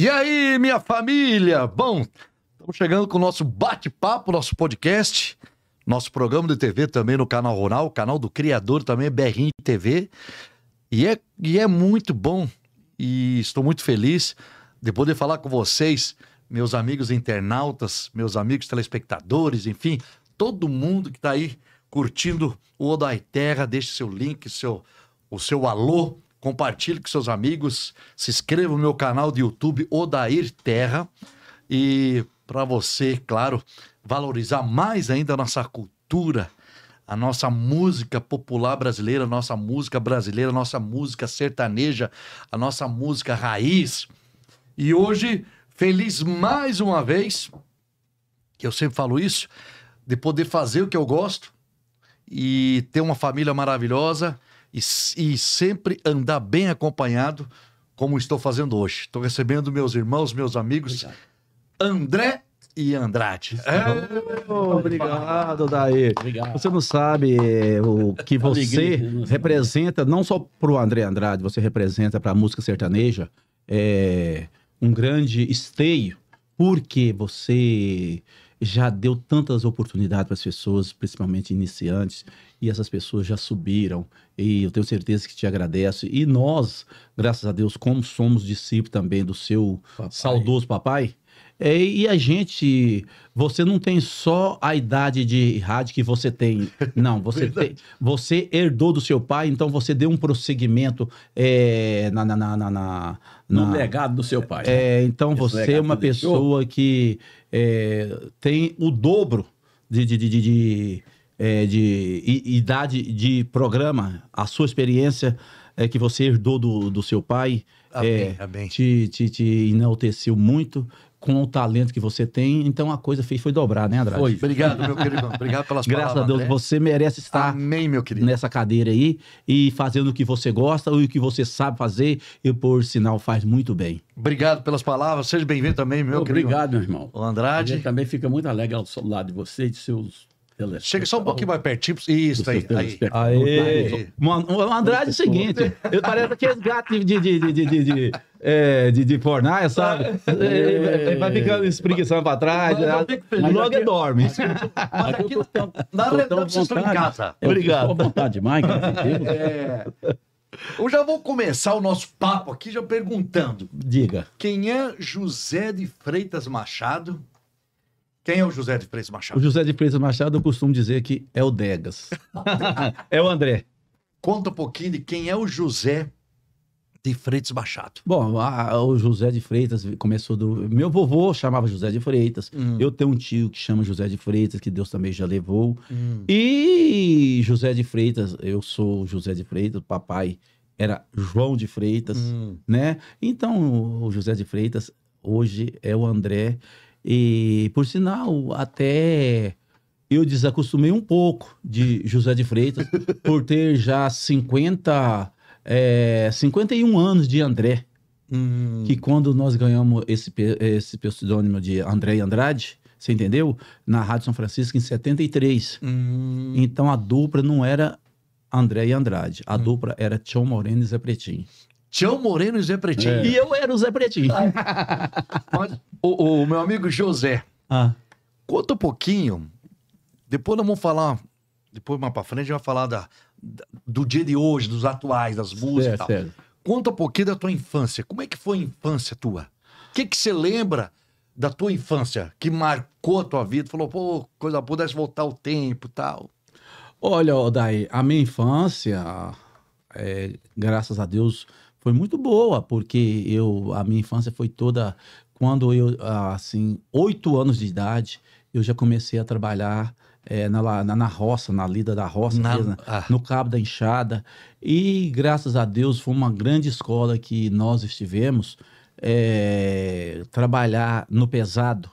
E aí, minha família? Bom, estamos chegando com o nosso bate-papo, nosso podcast, nosso programa de TV também no canal Rural, canal do Criador também, Berrinho TV. E é, e é muito bom e estou muito feliz de poder falar com vocês, meus amigos internautas, meus amigos telespectadores, enfim, todo mundo que está aí curtindo o Odai Terra, deixe seu link, seu, o seu alô compartilhe com seus amigos, se inscreva no meu canal de YouTube Odair Terra e para você, claro, valorizar mais ainda a nossa cultura, a nossa música popular brasileira, a nossa música brasileira, a nossa música sertaneja, a nossa música raiz. E hoje, feliz mais uma vez, que eu sempre falo isso, de poder fazer o que eu gosto e ter uma família maravilhosa e, e sempre andar bem acompanhado, como estou fazendo hoje. Estou recebendo meus irmãos, meus amigos, Obrigado. André e Andrade. É, tá obrigado, Daí. Obrigado. Você não sabe eh, o que você Alegria. Né, representa, não só para o André Andrade, você representa para a música sertaneja é, um grande esteio, porque você já deu tantas oportunidades para as pessoas, principalmente iniciantes, e essas pessoas já subiram e eu tenho certeza que te agradece. E nós, graças a Deus, como somos discípulos também do seu papai. saudoso papai, é, e a gente, você não tem só a idade de rádio que você tem, não, você tem, você herdou do seu pai, então você deu um prosseguimento é, na, na, na, na, no legado do seu pai. É, né? então Esse você é uma pessoa deixou. que é, tem o dobro de, de, de, de é, de idade de programa, a sua experiência é, que você herdou do, do seu pai, tá é, tá Te, te, te enalteceu muito com o talento que você tem. Então a coisa fez foi dobrar, né, Andrade? Foi. Obrigado, meu querido. Obrigado pelas Graças palavras. Graças a Deus, André. você merece estar Amém, meu querido. nessa cadeira aí e fazendo o que você gosta ou o que você sabe fazer e, por sinal, faz muito bem. Obrigado pelas palavras. Seja bem-vindo também, meu Obrigado, querido. Obrigado, meu irmão. O Andrade. A gente também fica muito alegre ao lado de você e de seus Chega só um tá pouquinho mais pertinho. Tipo, isso, aí. aí. Aê. O Andrade é o seguinte, eu pareço é gato de, de, de, de, de, é, de, de fornalha, sabe? É, vai ficando espreguiçando pra trás. Mas, né? logo ele dorme. Mas aqui na realidade vocês estão em casa. Obrigado. Estou à vontade demais, é. Eu já vou começar o nosso papo aqui já perguntando. Diga. Quem é José de Freitas Machado? Quem é o José de Freitas Machado? O José de Freitas Machado, eu costumo dizer que é o Degas. é o André. Conta um pouquinho de quem é o José de Freitas Machado. Bom, a, o José de Freitas começou do. Meu vovô chamava José de Freitas. Hum. Eu tenho um tio que chama José de Freitas, que Deus também já levou. Hum. E José de Freitas, eu sou José de Freitas, papai era João de Freitas, hum. né? Então, o José de Freitas hoje é o André. E, por sinal, até eu desacostumei um pouco de José de Freitas por ter já 50, é, 51 anos de André. Hum. Que quando nós ganhamos esse, esse pseudônimo de André Andrade, você entendeu? Na Rádio São Francisco em 73. Hum. Então a dupla não era André e Andrade, a hum. dupla era Tião Moreno e Zé Pretinho. Tião Moreno e Zé Pretinho. É. E eu era o Zé Pretinho. o, o, meu amigo José, ah. conta um pouquinho. Depois nós vamos falar, depois mais pra frente, a gente vai falar da, da, do dia de hoje, dos atuais, das músicas e tal. Sério. Conta um pouquinho da tua infância. Como é que foi a infância tua? O que você lembra da tua infância que marcou a tua vida? Falou, pô, coisa boa, deve voltar o tempo e tal. Olha, Dai, a minha infância, é, graças a Deus, foi muito boa, porque eu a minha infância foi toda quando eu assim oito anos de idade eu já comecei a trabalhar é, na, na, na, roça, na lida da roça, na, mesmo, ah. no cabo da enxada. E graças a Deus foi uma grande escola que nós estivemos é, trabalhar no pesado.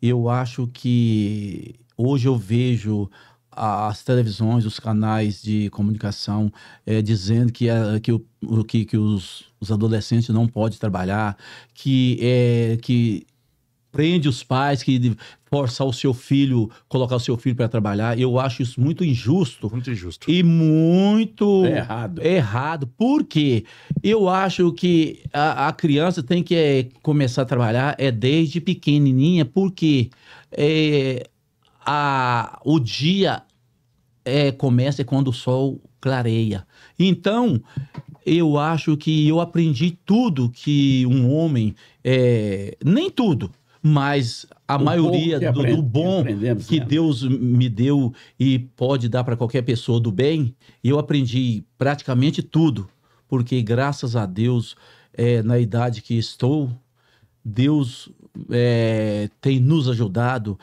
Eu acho que hoje eu vejo as televisões, os canais de comunicação é, dizendo que, é, que, o, que, que os, os, adolescentes não podem trabalhar, que, é, que prende os pais, que força o seu filho, colocar o seu filho para trabalhar. Eu acho isso muito injusto. Muito injusto. E muito é errado. Errado. Porque eu acho que a, a criança tem que é, começar a trabalhar é desde pequenininha, porque é, a, o dia é, começa quando o sol clareia. Então, eu acho que eu aprendi tudo que um homem. É, nem tudo, mas a o maioria do, do, bom que né? Deus me deu e pode dar para qualquer pessoa do bem, eu aprendi praticamente tudo, porque graças a Deus, é, na idade que estou, Deus é, tem nos ajudado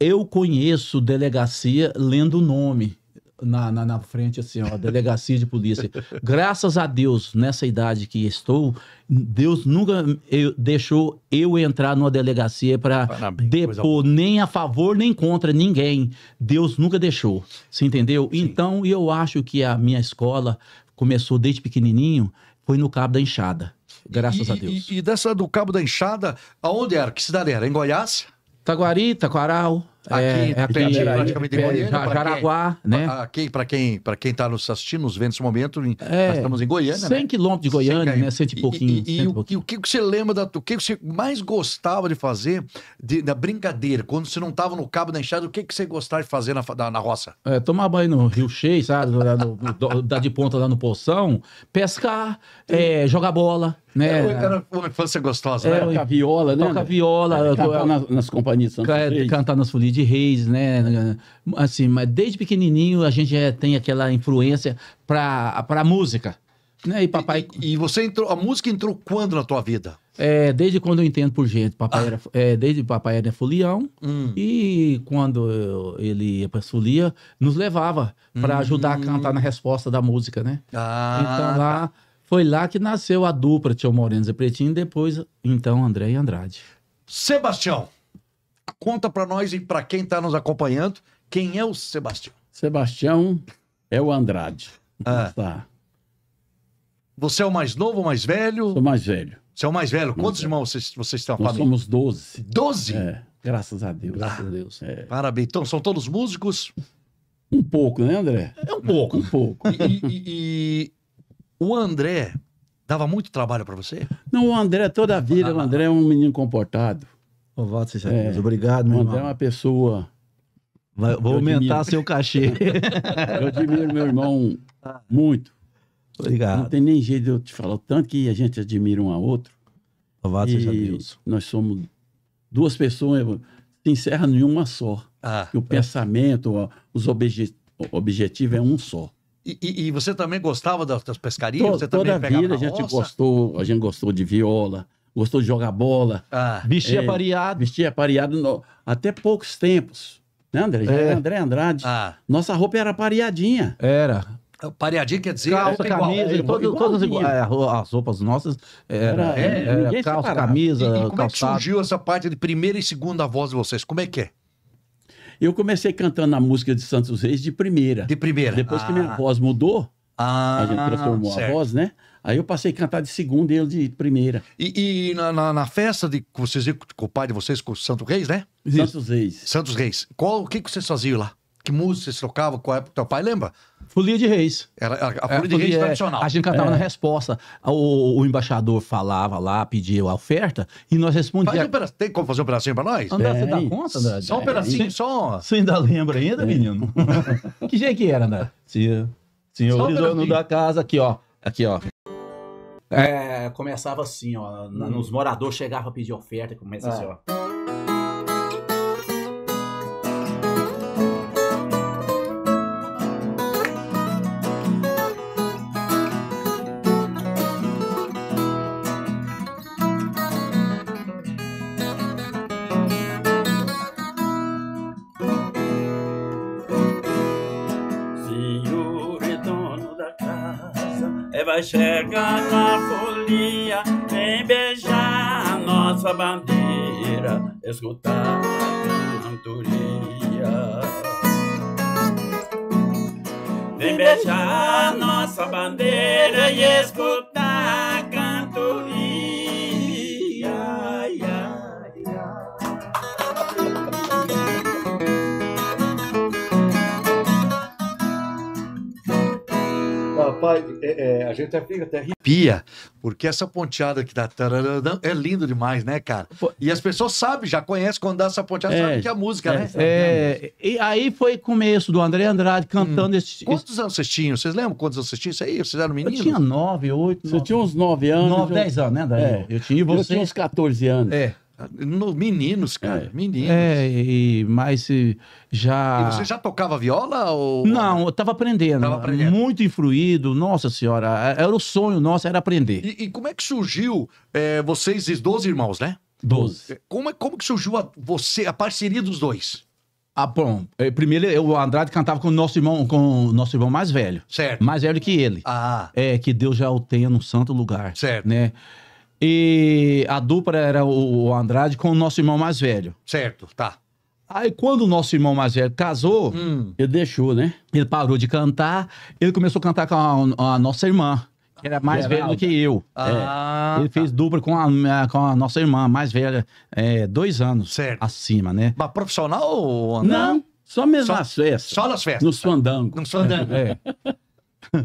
eu conheço delegacia lendo o nome na, na, na, frente, assim, ó, delegacia de polícia. Graças a Deus, nessa idade que estou, Deus nunca eu, deixou eu entrar numa delegacia para ah, depor nem a favor nem contra ninguém. Deus nunca deixou. Você entendeu? Sim. Então, eu acho que a minha escola começou desde pequenininho, foi no Cabo da Enxada. Graças e, a Deus. E, e, dessa do Cabo da Enxada, aonde era? Que cidade era? Em Goiás? Taguari, Taquaral, Aqui, é, aqui é, praticamente em é, Goiânia. Jaraguá, né? Aqui, para quem para quem está nos assistindo, nos vendo nesse momento, é, nós estamos em Goiânia, 100 né? quilômetros de Goiânia, 100, né? Cento e pouquinho. E, e, e, o, e, o, que você lembra, da, o que você mais gostava de fazer de, da brincadeira? Quando você não estava no cabo da enxada, o que, que você gostava de fazer na, da, na roça? É, tomar banho no Rio Cheio, sabe? Dar de ponta lá no Poção, pescar, é, jogar bola né? Era uma infância gostosa, é, né? Toca viola, né? Toca viola. Cantar, nas, nas companhias. Cantar nas folias de reis, né? Assim, mas desde pequenininho a gente já tem aquela influência para para música, né? E papai e, e, você entrou, a música entrou quando na tua vida? É, desde quando eu entendo por gente, papai ah. era, é, desde papai era folião hum. e quando eu, ele ia para folia, nos levava para hum. ajudar a cantar na hum. resposta da música, né? Ah, então tá. lá foi lá que nasceu a dupla Tio Moreno e Pretinho, depois então André e Andrade. Sebastião, Conta para nós e para quem está nos acompanhando, quem é o Sebastião? Sebastião é o Andrade. Ah. Tá. Você é o mais novo ou mais velho? Sou mais velho. Você é o mais velho. Quantos irmãos vocês, vocês têm na Nós somos 12. 12? É, graças a Deus. Graças ah, a é. Deus. É. Parabéns. Então, são todos músicos? Um pouco, né, André? É um pouco. Um pouco. E, e, e o André dava muito trabalho para você? Não, o André toda a vida. Ah, o André é um menino comportado. Ovaldo Seixarias, é, obrigado, meu irmão. é uma pessoa... Vai, vou aumentar admiro. seu cachê. eu admiro meu irmão muito. Obrigado. Não tem nem jeito de eu te falar. Tanto que a gente admira um ao outro. Louvado seja Deus. Nós somos duas pessoas, se encerra nenhuma só. Ah, o é. pensamento, os obje, objetivos é um só. E, e, e, você também gostava das pescarias? você toda a vida a gente gostou, a gente gostou de viola, gostou de jogar bola. Ah, vestia é, pareado. Vestia pareado no, até poucos tempos. Né, André? É. André Andrade. Ah. Nossa roupa era pareadinha. Era. É, pareadinha quer dizer calça, camisa, todo, todas é, As roupas nossas era, era, é, era, era calça, separava. camisa, e, e como calçado. é que surgiu essa parte de primeira e segunda voz de vocês? Como é que é? Eu comecei cantando a música de Santos Reis de primeira. De primeira. Depois ah. que minha ah. voz mudou, ah, a gente ah, transformou certo. a voz, né? Aí eu passei a cantar de segunda e ele de primeira. E, e na, na, na, festa de que vocês iam com o pai de vocês, com o Santo Reis, né? Santos Reis. Santos Reis. Qual, o que, que vocês faziam lá? Que música vocês tocavam? Qual época? Teu pai lembra? Folia de Reis. Era, a, a é, Folia é, de Reis é, tradicional. A gente cantava é. na resposta. O, o, embaixador falava lá, pedia a oferta e nós respondíamos. Um tem como fazer um pedacinho pra nós? André, você dá conta, André? Só um é. pedacinho, só. Você ainda lembra ainda, menino? que jeito que era, André? Senhor, senhor dono da casa, aqui, ó. Aqui, ó. É, começava assim, ó. Hum. Nos moradores chegava a pedir oferta, começa assim, é. ó. chega na folia, vem beijar a nossa bandeira, escutar a cantoria. Vem beijar a nossa bandeira e escutar a cantoria. Papai, é, é, a gente fica até arrepia, porque essa ponteada que dá tararana, é lindo demais, né, cara? E as pessoas sabem, já conhecem quando dá essa ponteada, é, sabe que é a música, né? é, né? É, e aí foi começo do André Andrade cantando hum. esse. Quantos anos vocês tinham? Vocês lembram quantos anos vocês tinham? Isso aí, vocês eram meninos? Eu tinha nove, oito. Você tinha uns nove anos. Nove, dez anos, né, Daí? É. Eu tinha e você. Eu tinha uns 14 anos. É. No, meninos, cara, é. meninos. É, e, mas já. E você já tocava viola? Ou... Não, eu tava aprendendo. Tava aprendendo. Muito influído, nossa senhora. É, era o sonho nosso, era aprender. E, e como é que surgiu é, vocês, 12 irmãos, né? 12. É, como, é, como que surgiu a, você, a parceria dos dois? Ah, bom, é, primeiro eu, o Andrade cantava com o nosso irmão, com nosso irmão mais velho. Certo. Mais velho que ele. Ah. É, que Deus já o tenha no santo lugar. Certo. Né? E a dupla era o Andrade com o nosso irmão mais velho. Certo, tá. Aí quando o nosso irmão mais velho casou, hum. ele deixou, né? Ele parou de cantar, ele começou a cantar com a, a nossa irmã, que era mais Geralda. velha do que eu. Ah, é. Ele tá. fez dupla com a, com a nossa irmã mais velha, é, dois anos certo. acima, né? Mas profissional ou Não, só mesmo só, nas festas. Só nas festas. No suandango. No suandango. É.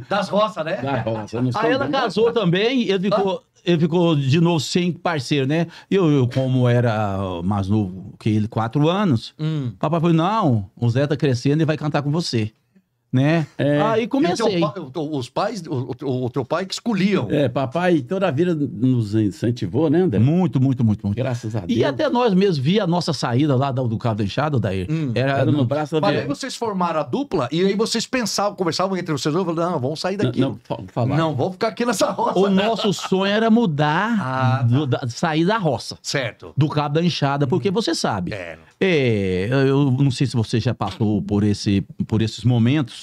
Das roças, né? Da roça. ela casou roça. também, ele ficou, ah. ele ficou de novo sem parceiro, né? Eu, eu como era mais novo que ele, quatro anos, hum. papai falou: não, o Zé tá crescendo e vai cantar com você né? É, Aí ah, comecei. É assim? os pais, o, o, teu pai que escolhiam. É, papai toda a vida nos incentivou, né, André? Muito, muito, muito, muito. Graças a Deus. E até nós mesmos via a nossa saída lá do Cabo da Enxada, daí. Hum, era, era, no, braço da Mas aí vocês formaram a dupla e aí vocês pensavam, conversavam entre vocês, não, vamos sair daqui. Não, não, não vamos ficar aqui nessa roça. O nosso sonho era mudar, ah, do, tá. da, sair da roça. Certo. Do Cabo da Enxada, porque hum. você sabe. É. é. Eu não sei se você já passou por, esse, por esses momentos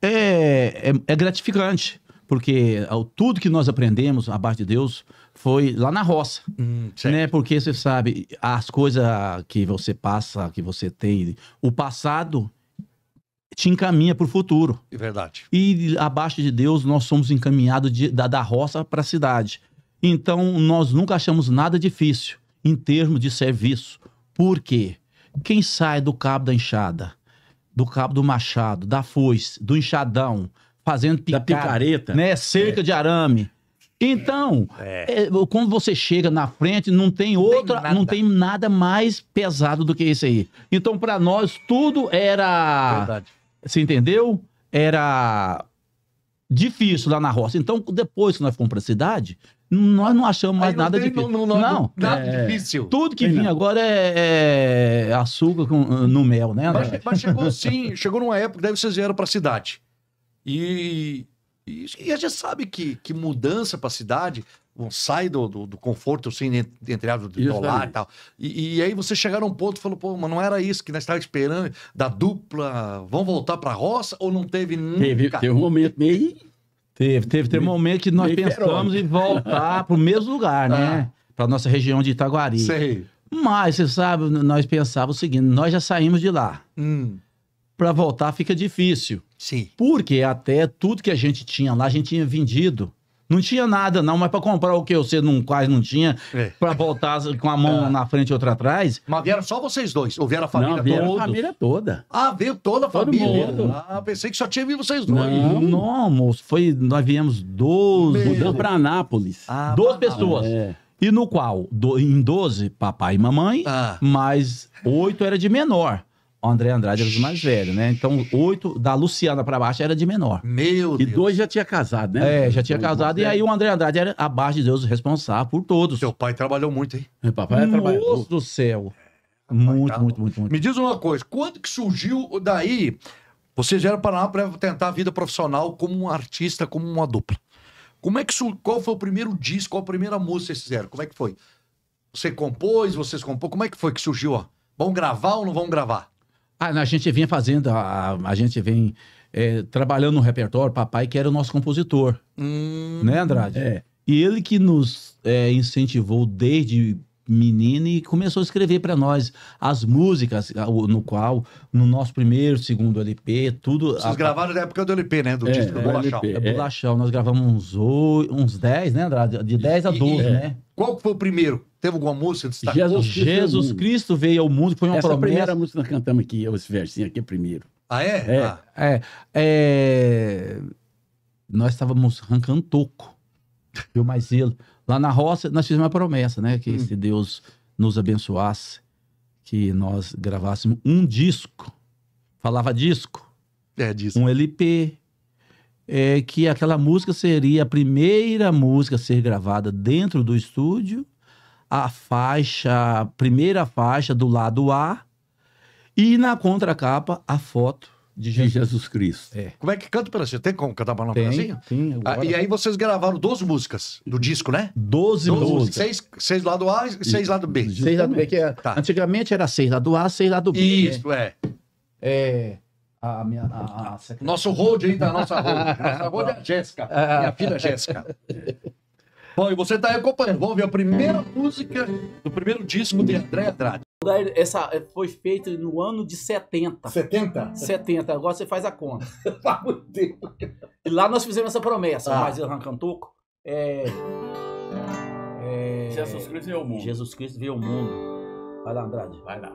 é, é, é gratificante, porque ao, tudo que nós aprendemos abaixo de Deus foi lá na roça, hum, né? Porque você sabe, as coisas que você passa, que você tem, o passado te encaminha para o futuro. É verdade. E abaixo de Deus, nós somos encaminhados de, da, da roça para a cidade. Então, nós nunca achamos nada difícil em termos de serviço. Por quê? Quem sai do cabo da enxada do cabo do machado, da foice, do enxadão, fazendo picada, da picareta, né, cerca é. de arame. Então, é. É, quando você chega na frente, não tem outra, tem não tem nada mais pesado do que isso aí. Então, para nós tudo era, Verdade. você entendeu? Era difícil lá na roça. Então, depois que nós fomos para a cidade, nós não achamos mais não nada de Não, não nada é... é. difícil. Tudo que vinha agora é, é açúcar com, no mel, né? Mas, mas chegou sim, chegou numa época, que vocês vieram para a cidade. E, e, e, a gente sabe que, que mudança para a cidade não sai do, do, do, conforto, assim, entre aspas, do isso dólar e tal. E, e, aí você chegar um ponto e falou, pô, mas não era isso que nós estávamos esperando, da dupla, vão voltar para a roça ou não teve nunca? Teve, teve um momento meio... Teve, teve, teve um momento que nós pensamos em voltar para o mesmo lugar, né? Ah. Para nossa região de Itaguari. Sei. Mas, você sabe, nós pensávamos o seguinte, nós já saímos de lá. Hum. Para voltar fica difícil. Sim. Porque até tudo que a gente tinha lá, a gente tinha vendido. Não tinha nada, não, mas para comprar o que você não, quase não tinha, é. para voltar com a mão é. na frente e outra atrás. Mas vieram só vocês dois, ou vieram a família não, vieram a família toda. Ah, veio toda a Todo família. Mundo. Ah, pensei que só tinha vindo vocês dois. Não, hum. não moço, foi, nós viemos 12. Mudou para Anápolis. Ah, 12 pessoas. É. E no qual, do, em 12, papai e mamãe, ah. mas oito era de menor. O André Andrade era dos mais velhos, né? Então, oito da Luciana para baixo era de menor. Meu e Deus. E dois já tinha casado, né? É, já tinha casado. E aí o André Andrade era abaixo de Deus responsável por todos. Seu pai trabalhou muito, hein? Meu papai trabalhou. Meu Deus do céu. Tá muito, muito, muito, muito. Me diz uma coisa, quando que surgiu daí? Vocês vieram para lá para tentar a vida profissional como um artista, como uma dupla. Como é que qual foi o primeiro disco, qual a primeira música que vocês fizeram? Como é que foi? Você compôs, vocês compôs, como é que foi que surgiu, ó? Vão gravar ou não vão gravar? A, ah, a gente vem fazendo, a, a gente vem é, trabalhando no repertório, papai que era o nosso compositor, hum, né, Andrade? É. E ele que nos é, incentivou desde menino e começou a escrever para nós as músicas, no qual, no nosso primeiro, segundo LP, tudo. Vocês a... gravaram na época do LP, né? Do é, disco do é, Bolachão. LP, é. é, Bolachão. Nós gravamos uns, uns 10, né, Andrade? De 10 a 12, e, né? Qual foi o primeiro? Teve alguma música destacada? Jesus Cristo, Jesus Cristo veio ao mundo, foi uma Essa é promessa. primeira música que nós cantamos aqui, esse versinho aqui é primeiro. Ah, é? É. Ah. é, é... Nós estávamos arrancando toco, viu, mais ele. Lá na roça, nós fizemos uma promessa, né? Que hum. se Deus nos abençoasse, que nós gravássemos um disco. Falava disco. É, disco. Um LP, é, que aquela música seria a primeira música a ser gravada dentro do estúdio, a faixa, a primeira faixa do lado A, e na contracapa a foto de Jesus, de Jesus Cristo. É. Como é que canta você Tem como cantar pra uma pedacinho? Sim, ah, e aí vocês gravaram 12 músicas do disco, né? 12, 12 músicas. Seis, seis lado A e seis lado B. Seis lado B, que é, tá. antigamente era seis lado A, seis lado B. Isso, né? é. É. A minha, a, a Nosso hold aí da nossa hold. Nossa hold é a Jéssica. É, é. Minha filha Jéssica. É. Bom, e você tá aí acompanhando. Vamos ver a primeira música do primeiro disco de André Andrade. Essa foi feita no ano de 70. 70? 70. Agora você faz a conta. e lá nós fizemos essa promessa. Ah. Mas Irhan Cantoco é... é... Jesus Cristo veio ao mundo. Jesus Cristo veio ao mundo. Vai lá, Andrade. Vai lá.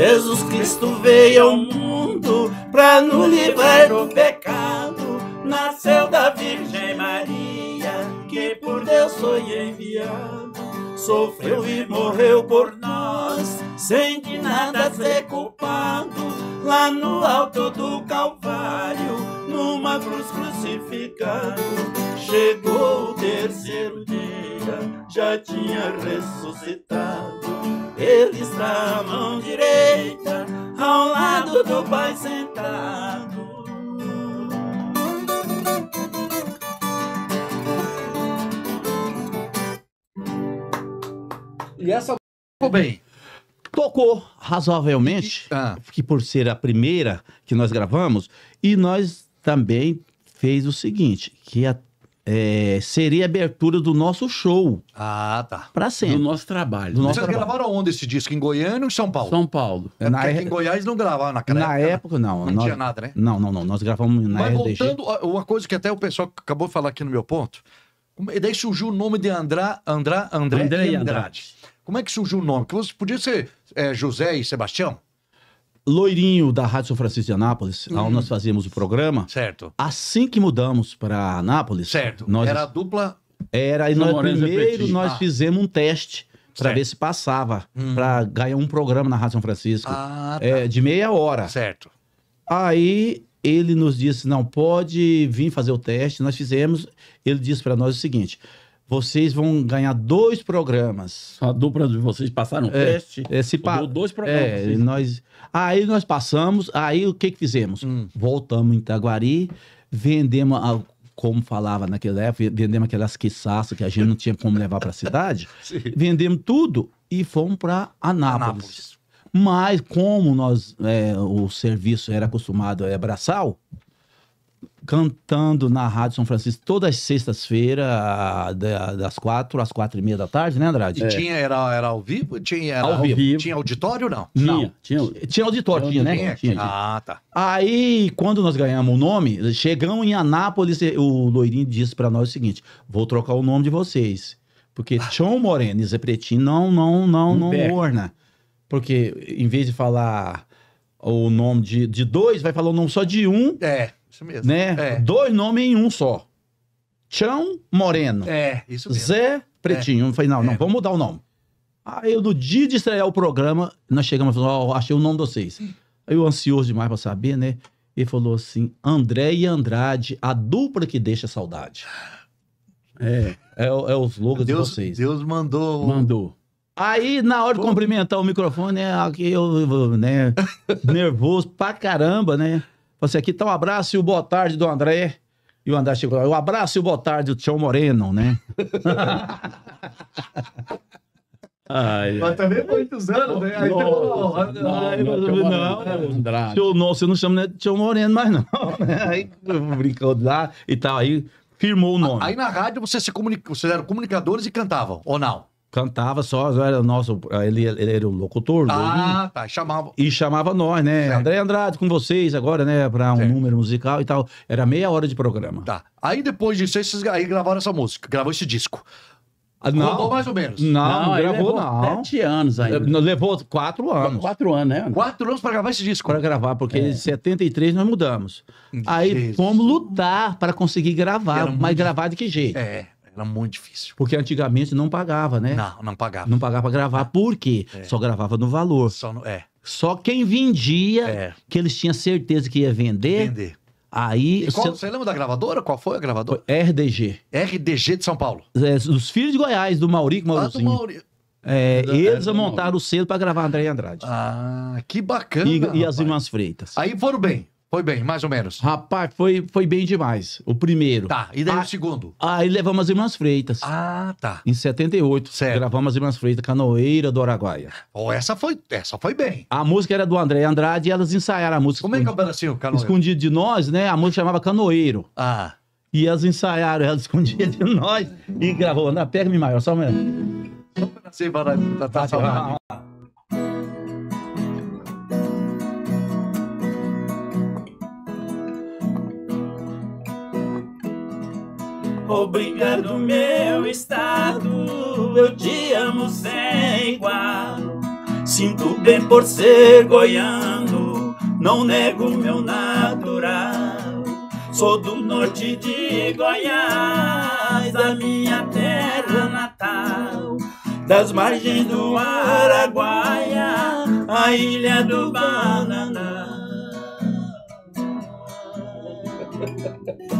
Jesus Cristo veio ao mundo para nos livrar do pecado. Nasceu da Virgem Maria, que por Deus foi enviado. Sofreu e morreu por nós, sem de nada ser culpado. Lá no alto do Calvário, numa cruz crucificado, chegou o terceiro dia, já tinha ressuscitado. Ele está à mão direita, ao lado do Pai sentado. E essa. tocou bem. Tocou razoavelmente, e, ah. que por ser a primeira que nós gravamos, e nós também fez o seguinte, que a é, seria a abertura do nosso show. Ah, tá. Pra sempre. Do nosso trabalho. Do né? nosso Vocês trabalho. gravaram onde esse disco? Em Goiânia ou em São Paulo? São Paulo. É na época, em Goiás não gravava naquela na época. Na né? época, não. Não nós, tinha nada, né? Não, não, não. Nós gravamos na Mas RDG. voltando, uma coisa que até o pessoal acabou de falar aqui no meu ponto. E daí surgiu o nome de Andrá, Andrá, André André Andrade. Andrade. Como é que surgiu o nome? Que você podia ser é, José e Sebastião? Loirinho, da Rádio São Francisco de Anápolis, uhum. onde nós fazíamos o programa. Certo. Assim que mudamos para Anápolis. Certo. Nós... Era a dupla. Era, e nós, primeiro nós ah. fizemos um teste para ver se passava, uhum. para ganhar um programa na Rádio São Francisco. Ah, tá. é, de meia hora. Certo. Aí ele nos disse: não, pode vir fazer o teste. Nós fizemos. Ele disse para nós o seguinte: vocês vão ganhar dois programas. A dupla de vocês passaram um é, teste? É, se pa... dois programas. É, nós... Aí nós passamos, aí o que, que fizemos? Hum. Voltamos em Itaguari vendemos, a... como falava naquela época, vendemos aquelas quiçaças que a gente não tinha como levar para a cidade. vendemos tudo e fomos para Anápolis. Anápolis. Mas como nós, é, o serviço era acostumado a é braçal, cantando na Rádio São Francisco todas as sextas-feiras, das quatro às quatro e meia da tarde, né, Andrade? E é. tinha, era, era ao vivo? Tinha, era, ao vivo. Tinha auditório não? não. Tinha, tinha auditório, tinha, né? Tinha, ah, tá. Aí, quando nós ganhamos o nome, chegamos em Anápolis, o Loirinho disse para nós o seguinte, vou trocar o nome de vocês. Porque Chão Moreno e Zé Pretinho não, não, não, não, não orna. Porque em vez de falar o nome de, de dois, vai falar o nome só de um. É. Isso mesmo. Né? É. Dois nomes em um só. Chão Moreno. É, isso mesmo. Zé Pretinho. É. Eu falei, não, não, é. vamos mudar o nome. Aí, no dia de estrear o programa, nós chegamos e falamos, oh, achei o nome de vocês. Aí, eu ansioso demais para saber, né? Ele falou assim, André e Andrade, a dupla que deixa saudade. É, é, é os logos Deus, de vocês. Deus mandou. Mandou. Aí, na hora de cumprimentar o microfone, né, aqui eu, né, nervoso pra caramba, né? assim, aqui tá um abraço e o boa tarde do André. E o André chegou lá, um abraço e boa tarde do Tião Moreno, né? Ai, mas também é muitos anos, né? Aí nossa, né? tem... não, não, né? não, você não chama de né, Tião Moreno mais não. Aí brincou lá e tal, aí firmou o nome. Aí na rádio se vocês eram comunicadores e cantavam, ou não? cantava só, era nosso, ele, ele era o locutor. Ah, tá, chamava. E chamava nós, né? Certo. André Andrade com vocês agora, né, para um certo. número musical e tal. Era meia hora de programa. Tá. Aí depois disso, vocês aí gravaram essa música, gravou esse disco. Ah, não, Rodou mais ou menos. Não, não gravou, não. Sete anos ainda. Levou quatro anos. Quatro anos, né? Quatro anos para gravar esse disco. Para gravar, porque é. em 73 nós mudamos. Jesus. Aí fomos lutar para conseguir gravar, mas muito... gravar de que jeito? É. Era muito difícil. Porque antigamente não pagava, né? Não, não pagava. Não pagava pra gravar. Por quê? É. Só gravava no valor. Só no, é. Só quem vendia, é. que eles tinham certeza que ia vender. Vender. Aí. Qual, você... você lembra da gravadora? Qual foi a gravadora? Foi RDG. RDG de São Paulo. É, os filhos de Goiás, do Maurício Maurozinho. Ah, do Maurício. É, é, é, eles montaram o selo para gravar André Andrade. Ah, que bacana. E, e as Irmãs Freitas. Aí foram bem. Foi bem, mais ou menos. Rapaz, foi, foi bem demais. O primeiro. Tá, e daí ah, o segundo? Aí levamos as Irmãs Freitas. Ah, tá. Em 78. Certo. Gravamos as Irmãs Freitas, Canoeira do Araguaia. Oh, essa foi, essa foi bem. A música era do André Andrade e elas ensaiaram a música. Como é que é o o Canoeiro? Escondido de nós, né? A música chamava Canoeiro. Ah. E elas ensaiaram, elas escondidas de nós e gravou. Na pega-me maior, só um minuto. Só pra ser barato, tá, tá, tá, tá, tá, tá, tá, tá. Obrigado, meu estado, eu te amo sem igual. Sinto bem por ser goiano, não nego meu natural. Sou do norte de Goiás, da minha terra natal, das margens do Araguaia, a ilha do Bananal.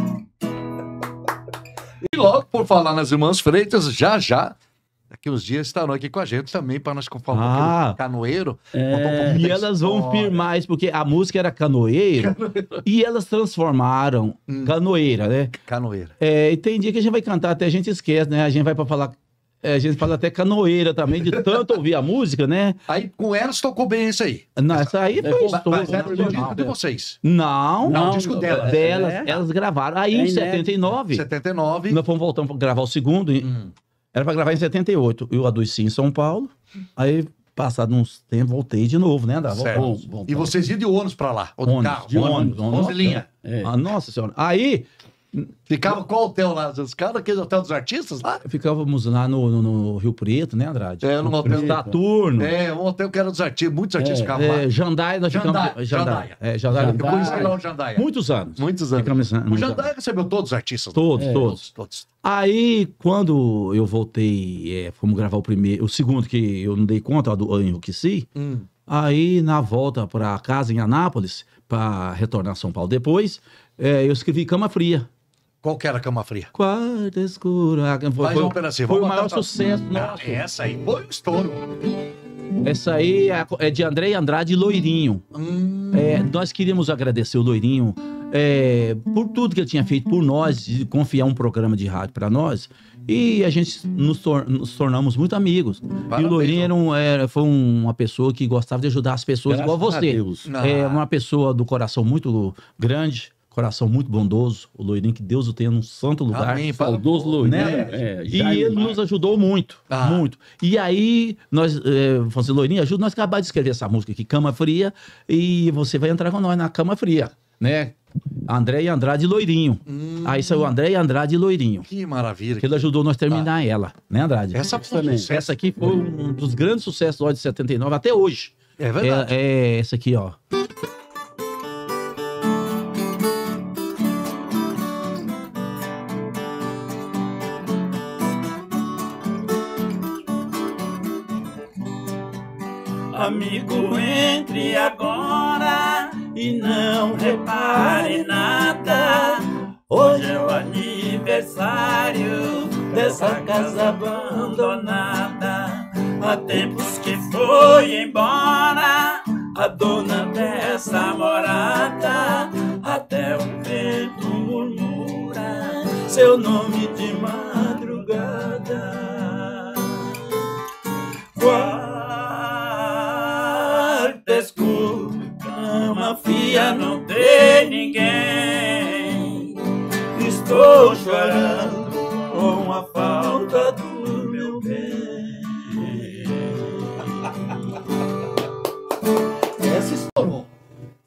E logo, por falar nas irmãs Freitas, já já daqui uns dias estarão aqui com a gente também para nós falar ah, canoeiro. É, e elas vão firmar mais, porque a música era canoeiro, canoeiro. e elas transformaram hum. canoeira, né? Canoeira. É, e tem dia que a gente vai cantar, até a gente esquece, né? A gente vai para falar é, a gente faz até canoeira também, de tanto ouvir a música, né? Aí com elas tocou bem isso aí. Não, essa aí foi mas, mas era o disco de vocês. Não, não, o disco delas. delas é. Elas gravaram. Aí é em 79. 79. Nós fomos voltando pra gravar o segundo. Hum. Era pra gravar em 78. Eu adoeci em São Paulo. Aí passado uns tempos, voltei de novo, né? Andava, certo. Voltei. E vocês iam de ônibus pra lá? Ou de ônibus, carro? De ônibus. ônibus, ônibus, ônibus, ônibus linha. É. Ah, nossa senhora. Aí, Ficava qual hotel lá? Os caras, aquele hotel dos artistas lá? Ficávamos lá no, no, no Rio Preto, né, Andrade? É, no Rio hotel da Turno É, um hotel que era dos artistas, muitos artistas é, ficavam é, lá. Jandaia, nós Jandaia, ficamos... Jandaia. É, Jandaia. Jandaia. Eu conheci lá o Jandaia. Muitos anos. Muitos anos. Ficamos, o Jandaia recebeu todos os artistas. Todos, é. todos. todos. Aí, quando eu voltei, é, fomos gravar o primeiro, o segundo que eu não dei conta, ano que Hum. Aí, na volta para casa em Anápolis, para retornar a São Paulo depois, é, eu escrevi Cama Fria. Qual que era a Cama Fria? Quarto escuro. Ah, foi, Mais um pedacinho. Foi o maior pra... sucesso. Né? Ah, é essa aí foi um estouro. Essa aí é, é de André Andrade Loirinho. Hum. É, nós queríamos agradecer o Loirinho é, por tudo que ele tinha feito por nós, de confiar um programa de rádio para nós. E a gente nos, tor nos tornamos muito amigos. Parabéns, e o Loirinho era, um, era foi uma pessoa que gostava de ajudar as pessoas Graças igual você. É uma pessoa do coração muito grande coração muito bondoso, o Loirinho, que Deus o tenha num santo lugar. Amém, saudoso Loirinho. Né? É, e ele nos ajudou muito, ah. muito. E aí, nós, é, eh, falamos assim, Loirinho, ajuda nós acabar de escrever essa música aqui, Cama Fria, e você vai entrar com nós na Cama Fria, né? André e Andrade Loirinho. Hum. Aí saiu André e Andrade Loirinho. Que maravilha. Que ele ajudou nós a terminar tá. ela, né, Andrade? Essa também. Essa aqui foi um dos grandes sucessos do de 79 até hoje. É verdade. É, é essa aqui, ó. Amigo, entre agora e não repare nada. Hoje é o aniversário dessa casa abandonada. Há tempos que foi embora a dona dessa morada. Até o vento murmura seu nome de madrugada. Uau! dia não tem ninguém. Estou chorando com a falta do meu bem. Essa estourou.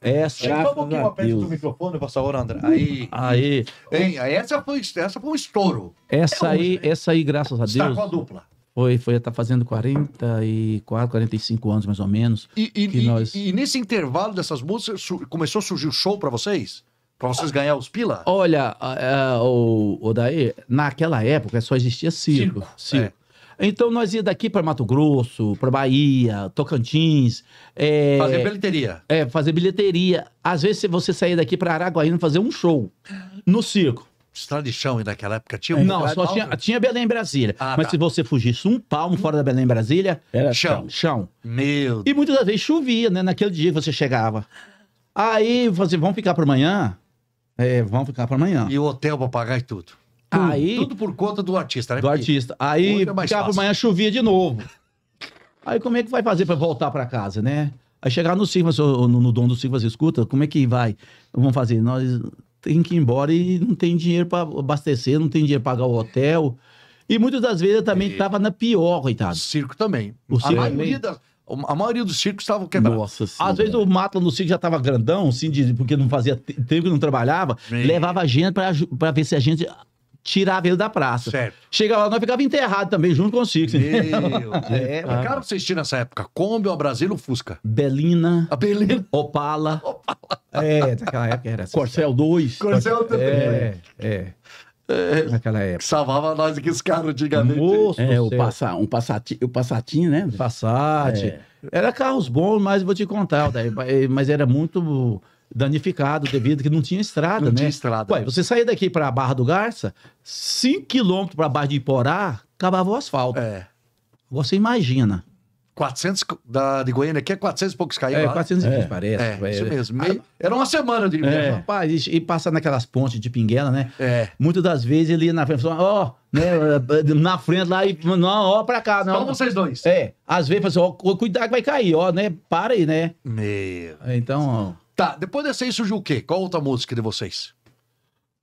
Essa, Chega um pouquinho perto Deus. do microfone, por favor, André. Aí. Aí. Hein, essa, foi, essa foi um estouro. Essa é aí, hoje, né? essa aí, graças a Deus. Está com a dupla. Foi, foi estar tá fazendo 44, 45 anos mais ou menos. E, e, e, e nesse intervalo dessas músicas, começou a surgir o show para vocês? Para vocês ah, ganhar os pila? Olha, uh, uh, o, o daí, naquela época só existia circo. Circo. circo. É. Então nós ia daqui para Mato Grosso, para Bahia, Tocantins. É, fazer bilheteria. É, fazer bilheteria. Às vezes você sair daqui para Araguaína fazer um show no circo estrada de chão e naquela época tinha é. um... Não, só tinha, tinha Belém Brasília. Ah, mas tá. se você fugisse um palmo fora da Belém Brasília, era chão. Chão. Meu. E muitas das vezes chovia, né? Naquele dia que você chegava. Aí você, vamos ficar para amanhã? É, vamos ficar para amanhã. E o hotel para pagar e tudo. tudo. Aí, tudo por conta do artista, né? Do artista. Aí ficar para amanhã chovia de novo. Aí como é que vai fazer para voltar para casa, né? Aí chegar no Silva no, no dono do Silva escuta, como é que vai? Vamos fazer, nós tem que ir embora e não tem dinheiro para abastecer, não tem dinheiro para pagar o hotel. E muitas das vezes eu também estava na pior, coitado. Circo também. O circo a, maioria das, a maioria dos circos estavam quebrados. Nossa Às vezes o mato no circo já estava grandão, assim, porque não fazia tempo que não trabalhava, Bem... levava a gente para ver se a gente tirava ele da praça. Certo. Chegava lá, nós ficava enterrado também, junto com o Six. Meu Deus. Que é. é, Cara, vocês tinham nessa época? Kombi, o Brasil, ou Fusca? Belina. A Belina. Opala. Opala. É, naquela época era assim. Corcel 2. Corcel 2. É, é. É, naquela época. Salvava nós aqui os carros antigamente. Moço, é, o, passa, um passati, o Passatinho, né? Passat. É. Era carros bons, mas vou te contar, mas era muito danificado devido que não tinha estrada, não né? Tinha estrada. Ué, né? você saía daqui para a Barra do Garça, 5 quilômetros para Barra de Iporá, acabava o asfalto. É. Você imagina. 400 da, de Goiânia aqui é 400 e poucos caíram. É, lá. 420 é. parece. É, é. isso mesmo. Meio, era uma semana de é. Rapaz, e, e passar naquelas pontes de Pinguela, né? É. Muitas das vezes ele ia na frente, ó, oh, né, eh, na frente lá e, não, ó, oh, pra cá. Não. Só vocês dois. É, às vezes, ó, oh, cuidado que vai cair, ó, né, para aí, né? Meu. Então, ó. Tá, depois dessa aí surgiu o quê? Qual outra música de vocês?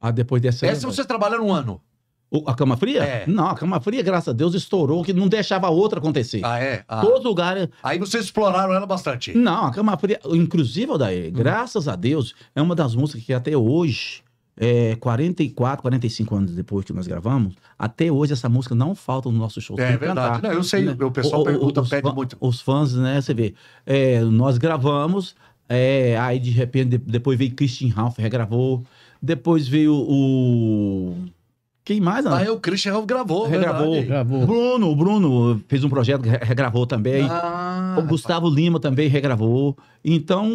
Ah, depois dessa aí. Essa você trabalha um ano. O- a Cama Fria? É. Não, a Cama Fria, graças a Deus, estourou, que não deixava outra acontecer. Ah, é? Ah. Todo lugar. Aí vocês exploraram ela bastante. Não, a Cama Fria, inclusive, Odair, hum. graças a Deus, é uma das músicas que até hoje, é, 44, 45 anos depois que nós gravamos, até hoje essa música não falta no nosso show. É verdade. Não, eu sei, né? o pessoal pergunta, os pede fã- muito. Os fãs, né, você vê, é, nós gravamos, é, aí de repente, depois veio Christian Ralph, regravou. Depois veio o. Quem mais? Ah, é, o Christian Ralph gravou, regravou. Regravou. Bruno, o Bruno fez um projeto que regravou também. Ah, o Gustavo rapaz. Lima também regravou. Então,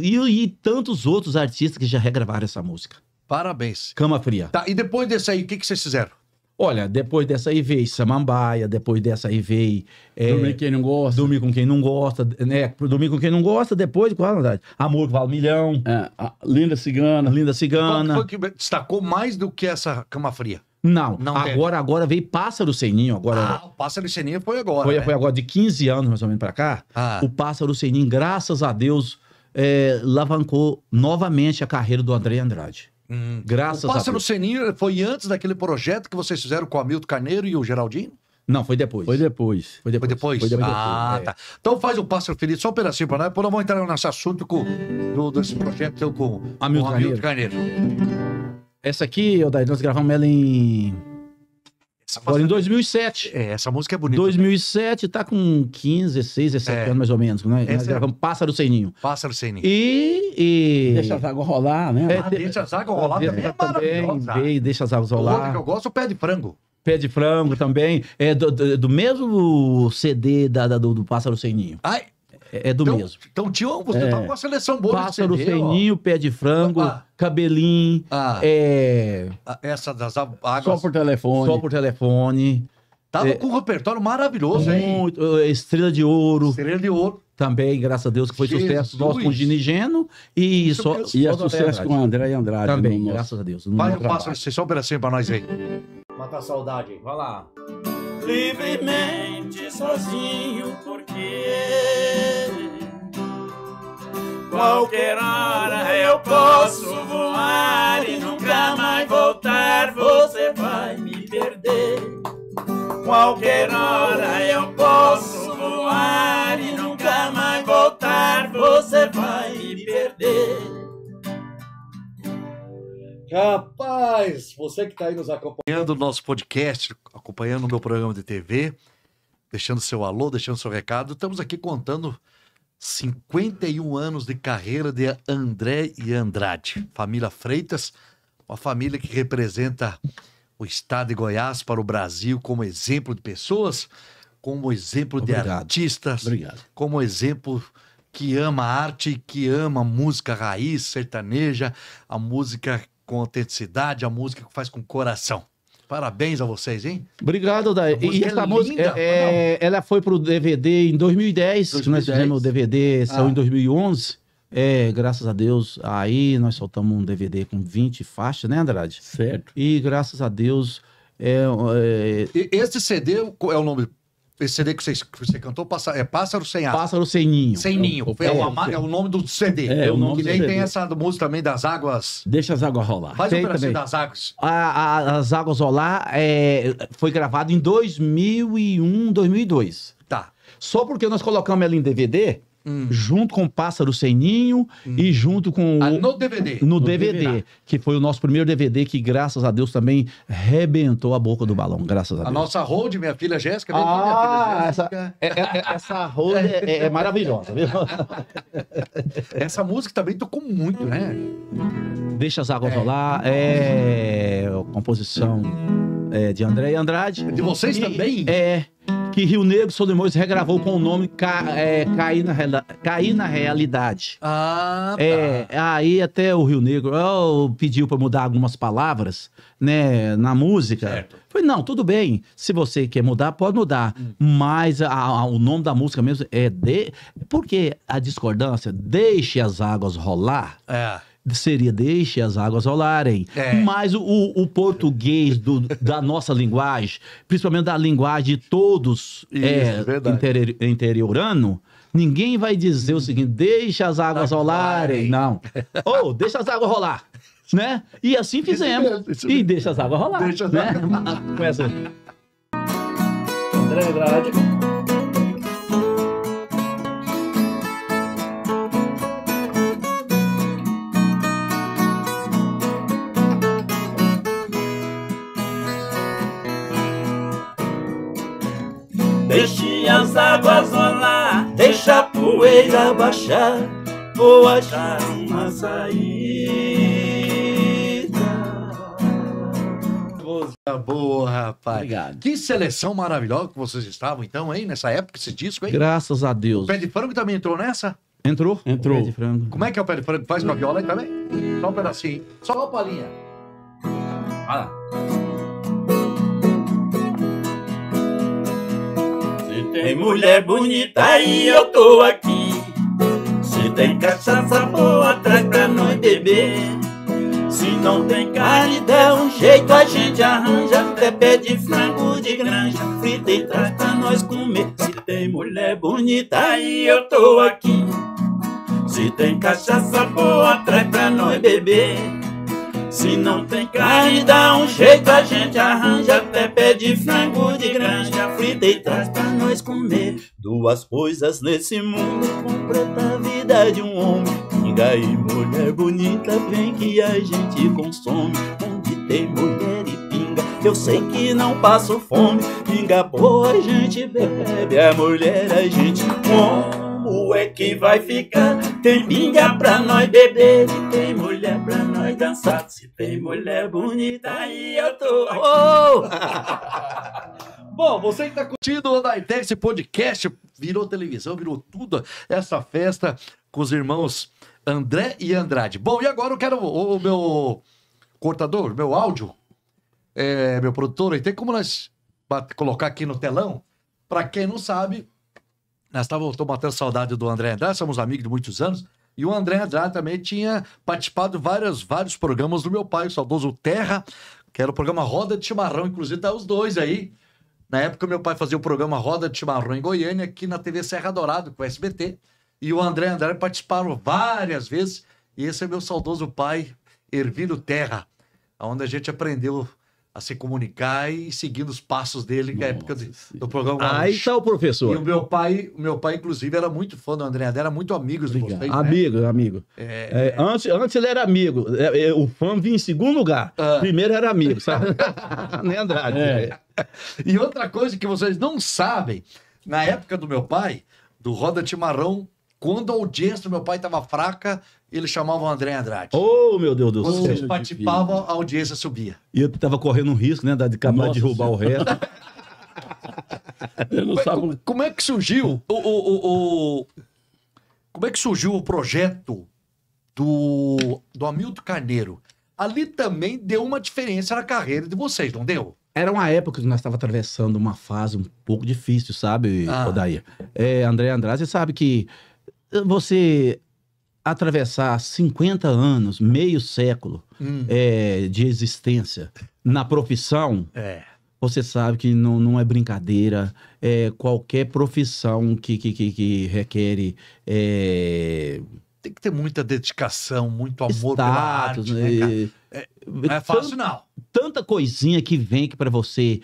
e, e tantos outros artistas que já regravaram essa música. Parabéns. Cama Fria. Tá, e depois desse aí, o que, que vocês fizeram? Olha, depois dessa aí veio Samambaia, depois dessa aí veio... É, dormir com quem não gosta. Dormir com quem não gosta, né? Dormir com quem não gosta, depois, qual a Amor que vale um milhão. É, linda Cigana. Linda Cigana. Qual que foi que destacou mais do que essa Cama Fria? Não, não agora, agora veio Pássaro Seninho. Agora, ah, o Pássaro Seninho foi agora, Foi, né? foi agora, de 15 anos mais ou menos pra cá. Ah. O Pássaro Seninho, graças a Deus, é, alavancou novamente a carreira do André Andrade. Hum. Graças O Pássaro Seninho foi antes daquele projeto que vocês fizeram com o Hamilton Carneiro e o Geraldinho? Não, foi depois. Foi depois. Foi depois? Foi depois. Foi depois. Ah, é. tá. Então faz o Pássaro Feliz só um pedacinho pra nós, depois nós vamos entrar nesse assunto com, do, desse projeto com, o Hamilton Carneiro. Carneiro. Essa aqui, Odair, nós gravamos ela em Agora em 2007. É, é, essa música é bonita. 2007, né? tá com 15, 16, 17 é. anos mais ou menos, né? Essa é gravamos é... Pássaro Sem Ninho. Pássaro Sem Ninho. E... e... Deixa as águas rolar, né? É, ah, Deixa as águas rolar é, é, também é, maravilhosa. Também, deixa as águas rolar. outro que eu gosto, é o Pé de Frango. Pé de Frango também. É do, do, do mesmo CD da, da do, do, Pássaro Sem Ninho. Ai... É, é, do então, mesmo. Então tio você estava tá é, com a seleção boa Pássaro de CD, Feninho, ó. Pé de Frango, ah, Cabelinho. Ah, é, ah, essa das águas. Só por telefone. Só por telefone. Tava é, com um repertório maravilhoso, muito, hein? Estrela de Ouro. Estrela de Ouro. Também, graças a Deus, que foi Jesus. sucesso nosso com o Ginigeno e Isso só. E é sucesso com o André e Andrade. Também, no graças nosso... a Deus. Vai, passa um pedacinho para nós aí. a saudade. Vai lá livremente sozinho, porque qualquer hora eu posso voar e nunca mais voltar. Você vai me perder. Qualquer hora eu posso voar e nunca mais voltar. Você vai me perder. Rapaz, você que está aí nos acompanhando o nosso podcast, acompanhando o meu programa de TV, deixando seu alô, deixando seu recado, estamos aqui contando 51 anos de carreira de André e Andrade, família Freitas, uma família que representa o estado de Goiás para o Brasil como exemplo de pessoas, como exemplo Obrigado. de artistas, Obrigado. como exemplo que ama arte, que ama música raiz, sertaneja, a música com autenticidade, a música que faz com coração. Parabéns a vocês, hein? Obrigado, Daí. E essa é música, é, é, ela foi pro DVD em 2010, 2010. nós fizemos o DVD, ah. saiu ah. em 2011. É, graças a Deus, aí nós soltamos um DVD com 20 faixas, né, Andrade? Certo. E graças a Deus. É, é... Este CD é o nome esse CD que você, que você cantou passa, é Pássaro Sem Asa. Pássaro Sem Ninho. Sem Ninho. É, o, é, é o nome do CD. É, o nome que do nem CD. tem essa música também das águas. Deixa as águas rolar. Faz o um das águas. A, a, as águas rolar é, foi gravado em 2001, 2002. Tá. Só porque nós colocamos ela em DVD, Hum. junto com Pássaro Sem Ninho hum. e junto com ah, no DVD. No, no DVD, DVD, que foi o nosso primeiro DVD que, graças a Deus, também rebentou a boca do balão, graças a, Deus. A nossa road minha filha Jéssica. Ah, essa, é, é, é essa road é, é, é, maravilhosa, viu? essa música também tocou muito, né? Deixa as águas rolar, é composição é, de André uhum. Andrade. De vocês e, também? É. Que Rio Negro Solimões regravou com o nome Ca, é, Cair, na Cair na Realidade. Ah, tá. É, aí até o Rio Negro oh, pediu para mudar algumas palavras né, na música. Certo. Falei, não, tudo bem. Se você quer mudar, pode mudar. Hum. Mas a, a, o nome da música mesmo é de. Porque a discordância, deixe as águas rolar. É seria deixe as águas rolarem. É. Mas o, o português do, da nossa linguagem, principalmente da linguagem de todos é, Isso, é, interi interiorano, ninguém vai dizer o seguinte: deixa as águas rolarem. Não. Ou oh, deixa as águas rolar. Né? E assim fizemos. Isso mesmo, isso mesmo. E deixa as águas rolar. Deixa as né? águas rolar. Com André as águas rolar, deixa a poeira baixar, vou achar uma saída. Coisa boa, rapaz. Obrigado. Que seleção maravilhosa que vocês estavam, então, hein, nessa época, esse disco, hein? Graças a Deus. Pé de frango também entrou nessa? Entrou? Entrou. Pé de frango. Como é que é o pé de frango? Faz uma viola aí também? Só um pedacinho. Só uma palhinha. Olha lá. tem mulher bonita e eu tô aqui. Se tem cachaça boa, traz pra nós beber. Se não tem carne, dá um jeito, a gente arranja. Até pé de frango de granja, frita e traz pra nós comer. Se tem mulher bonita e eu tô aqui. Se tem cachaça boa, traz pra nós beber. Se não tem carne, dá um jeito, a gente arranja até pé de frango de granja frita e traz pra nós comer. Duas coisas nesse mundo completa a vida de um homem. Pinga e mulher bonita, vem que a gente consome. Onde tem mulher e pinga, eu sei que não passo fome. Pinga boa a gente bebe, a mulher a gente come como é que vai ficar. Tem pinga pra nós beber e tem mulher pra nós dançar. Se tem mulher bonita aí eu tô aqui. Bom, você que tá curtindo o Andaitec, esse podcast, virou televisão, virou tudo, essa festa com os irmãos André e Andrade. Bom, e agora eu quero o, o meu cortador, meu áudio, é, meu produtor, e tem como nós colocar aqui no telão? Para quem não sabe, nós né, estou tá batendo saudade do André Andrade, somos amigos de muitos anos. E o André Andrade também tinha participado de vários, vários programas do meu pai, o saudoso Terra, que era o programa Roda de Chimarrão, inclusive tá os dois aí. Na época, meu pai fazia o programa Roda de Chimarrão em Goiânia, aqui na TV Serra Dourado, com o SBT. E o André Andrade participaram várias vezes. E esse é meu saudoso pai, Ervino Terra, onde a gente aprendeu a se comunicar e seguindo os passos dele na é época de, do programa. Aí está o professor. E o meu pai, o meu pai, inclusive, era muito fã do André André, era muito amigo do vocês, né? Amigo, né? amigo. É... É, antes, antes ele era amigo. É, é, o fã vinha em segundo lugar. Ah. Primeiro era amigo, sabe? Nem Andrade. É. E outra coisa que vocês não sabem, na época do meu pai, do Roda Timarrão, quando a audiência do meu pai estava fraca, eles chamavam André Andrade. Oh, meu Deus do céu. Quando eles participavam, a audiência subia. E eu tava correndo um risco, né, de acabar de derrubar o resto. eu não como, sabe... como é que surgiu o, o, o, como é que surgiu o projeto do, do Hamilton Carneiro? Ali também deu uma diferença na carreira de vocês, não deu? Era uma época que nós estávamos atravessando uma fase um pouco difícil, sabe, ah. Odair? É, André Andrade, você sabe que você atravessar 50 anos, meio século hum. é, de existência na profissão, é. você sabe que não, não é brincadeira. É, qualquer profissão que, que, que, que requer. É, Tem que ter muita dedicação, muito amor status, pela arte, né, né é, é, não é fácil, não. Tanta coisinha que vem que para você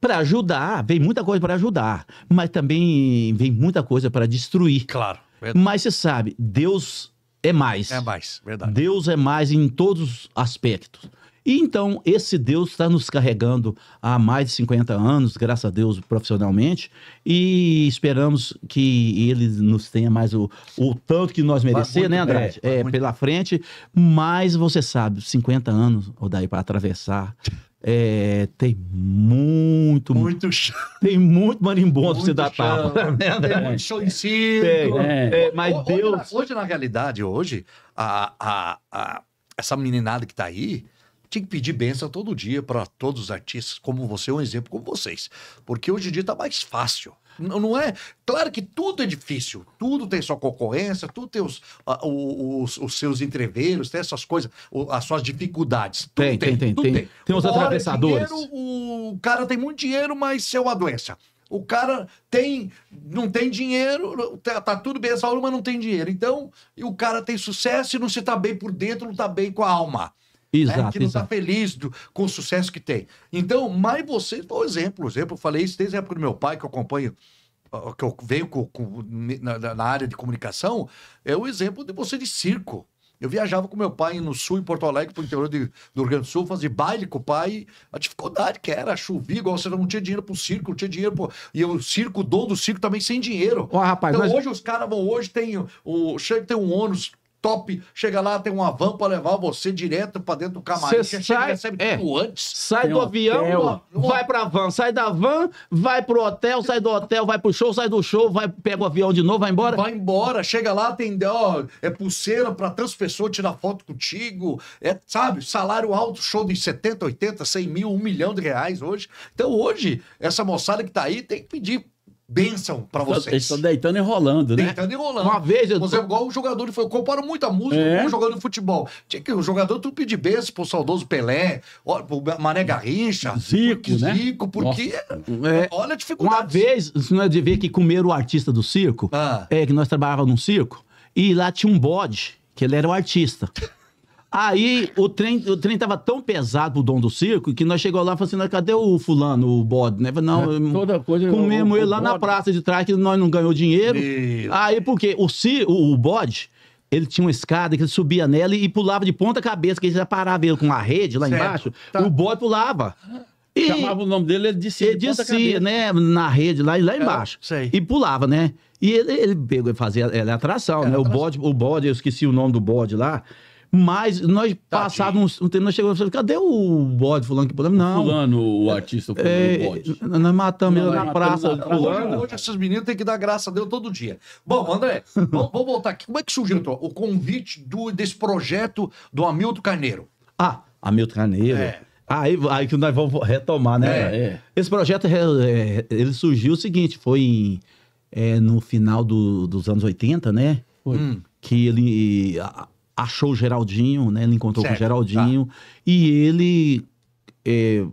para ajudar, vem muita coisa para ajudar, mas também vem muita coisa para destruir. Claro. Verdade. Mas você sabe, Deus é mais. É mais, verdade. Deus é mais em todos os aspectos. E então, esse Deus está nos carregando há mais de 50 anos, graças a Deus, profissionalmente, e esperamos que ele nos tenha mais o, o tanto que nós merecemos né, Andrade? É, é muito... pela frente, mas você sabe, 50 anos, ou daí para atravessar. É, tem muito, muito chão. Tem muito marimbondo se dá dar chão. tapa. Né? show né, em cima. É. É, mas hoje, Deus. Hoje, na, hoje, na realidade, hoje, a, a, a, essa meninada que tá aí, tinha que pedir benção todo dia para todos os artistas, como você, um exemplo como vocês. Porque hoje em dia está mais fácil. Não, não é. Claro que tudo é difícil, tudo tem sua concorrência, tudo tem os, os, os, seus entreveiros, tem essas coisas, as suas dificuldades. Tudo tem, tem, tem. Tem, tem. tem uns atravessadores. Dinheiro, o cara tem muito dinheiro, mas seu é uma doença. O cara tem, não tem dinheiro, tá, tá tudo bem essa alma mas não tem dinheiro. Então, o cara tem sucesso e não se tá bem por dentro, não tá bem com a alma. É, exato, né? que não está feliz do, com o sucesso que tem. Então, mas você, por exemplo, exemplo, eu falei isso desde a época do meu pai, que eu acompanho, que eu venho com, com, na, na, área de comunicação, é o exemplo de você de circo. Eu viajava com meu pai no sul, em Porto Alegre, para o interior de, do Rio Grande do Sul, fazia baile com o pai. A dificuldade que era, chovia, igual você não tinha dinheiro para o circo, não tinha dinheiro pro... E o circo, o dono do circo também sem dinheiro. Ó, rapaz, então mas... hoje os caras vão, hoje tem o... Chega, tem um ônus top. Chega lá, tem uma van para levar você direto para dentro do camarim. Você sai, recebe é, tudo antes. Sai tem do avião, hotel. vai pra van, sai da van, vai pro hotel, sai do hotel, vai pro show, sai do show, vai, pega o avião de novo, vai embora. Vai embora, chega lá, tem ó, é pulseira para tantas pessoas tirar foto contigo. É, sabe, salário alto, show de 70, 80, 100 mil, um milhão de reais hoje. Então hoje, essa moçada que tá aí tem que pedir bênção para vocês. estão deitando e rolando, né? Deitando e rolando. Uma vez eu... Você, é igual o jogador Eu comparo muito a música é. com o jogador de futebol. Tinha que o jogador tu pedir bênção pro saudoso Pelé, pro Mané Garrincha, Zico, né? Zico, porque... É, é. Olha a dificuldade. Uma vez, se não é de ver que comeram o artista do circo, ah. é que nós trabalhávamos num circo, e lá tinha um bode, que ele era o artista. Aí o trem, o trem tava tão pesado pro dono do circo que nós chegamos lá e falamos assim: cadê o fulano, o bode? Né? não, é, toda coisa comemos ele lá na praça de trás que nós não ganhou dinheiro. Meu. Aí porque o, o, o bode ele tinha uma escada que ele subia nela e pulava de ponta cabeça, que ele já parava ele com uma rede lá certo. embaixo, tá. o bode pulava. E Chamava o nome dele, ele disse Ele disse, né, na rede lá, lá é, embaixo. É, e pulava, né? E ele, ele pegou e fazia ele atração, é né? Atração. O bode, o bode, eu esqueci o nome do bode lá. Mas nós tá passávamos um tempo, nós chegamos e cadê o bode fulano que podemos? Não. Fulano, o artista, fulano, é, o bode. Nós matamos ele na praça. Fulano. Hoje essas meninas têm que dar graça a Deus todo dia. Bom, André, vamos, voltar aqui. Como é que surgiu então, o convite do, desse projeto do Hamilton Carneiro? Ah, Hamilton Carneiro. É. Aí, aí que nós vamos retomar, né? É, é. Esse projeto é, é, ele surgiu o seguinte, foi em, é, no final do, dos anos 80, né? Foi. Hum. Que ele. A, achou o Geraldinho, né? Ele encontrou certo, com o tá. Geraldinho. Tá. E ele é,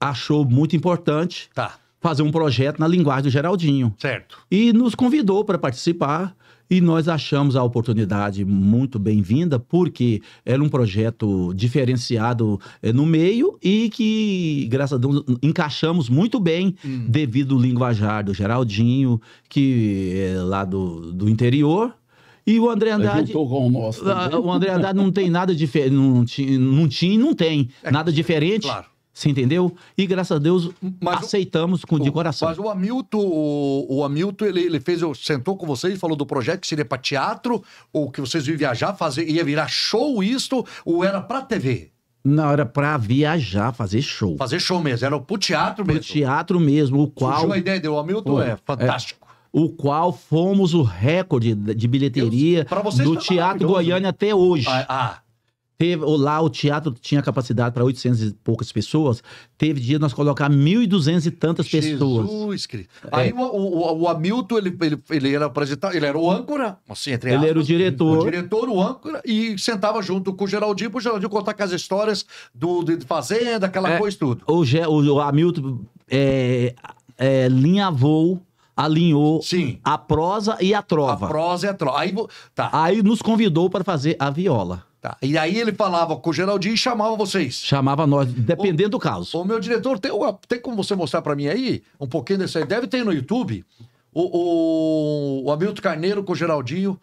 achou muito importante tá. fazer um projeto na linguagem do Geraldinho. Certo. E nos convidou para participar. E nós achamos a oportunidade muito bem-vinda, porque era um projeto diferenciado é, no meio e que, graças a Deus, encaixamos muito bem hum. devido ao linguajar do Geraldinho, que é lá do, do interior, e o André Andrade, com o nosso. Ah, o André Andrade não tem nada diferente. Não tinha, não tinha e não tem. É, nada diferente. Claro. Você entendeu? E graças a Deus mas aceitamos com de coração. Mas o Hamilton, o, o Hamilton, ele, ele fez, sentou com vocês, e falou do projeto que seria para teatro, ou que vocês iam viajar, fazer, ia virar show isto, ou era para TV? Não, era pra viajar, fazer show. Fazer show mesmo, era pro teatro mesmo. Pro teatro mesmo, o qual. Surgiu a ideia, deu o Hamilton, é, é fantástico o qual fomos o recorde de bilheteria Deus, do Teatro Goiânia até hoje. Ah, ah. Teve, lá o teatro tinha capacidade para 800 e poucas pessoas. Teve dia nós colocar 1.200 e tantas Jesus pessoas. Jesus Cristo. É. Aí o, o, o, Hamilton, ele, ele, ele era apresentado, ele era o âncora, assim, entre Ele aspas, era o diretor. O diretor, o âncora, e sentava junto com o Geraldinho, pro Geraldinho contar aquelas histórias do, de Fazenda, aquela é, coisa tudo. O, o, o Hamilton é, é, linhavou alinhou Sim. a prosa e a trova. A prosa e a trova. Aí, tá. aí nos convidou para fazer a viola. Tá. E aí ele falava com o Geraldinho e chamava vocês. Chamava nós, dependendo do caso. O meu diretor, tem, tem como você mostrar para mim aí um pouquinho desse aí? Deve ter no YouTube. O, o, o Hamilton Carneiro com o Geraldinho.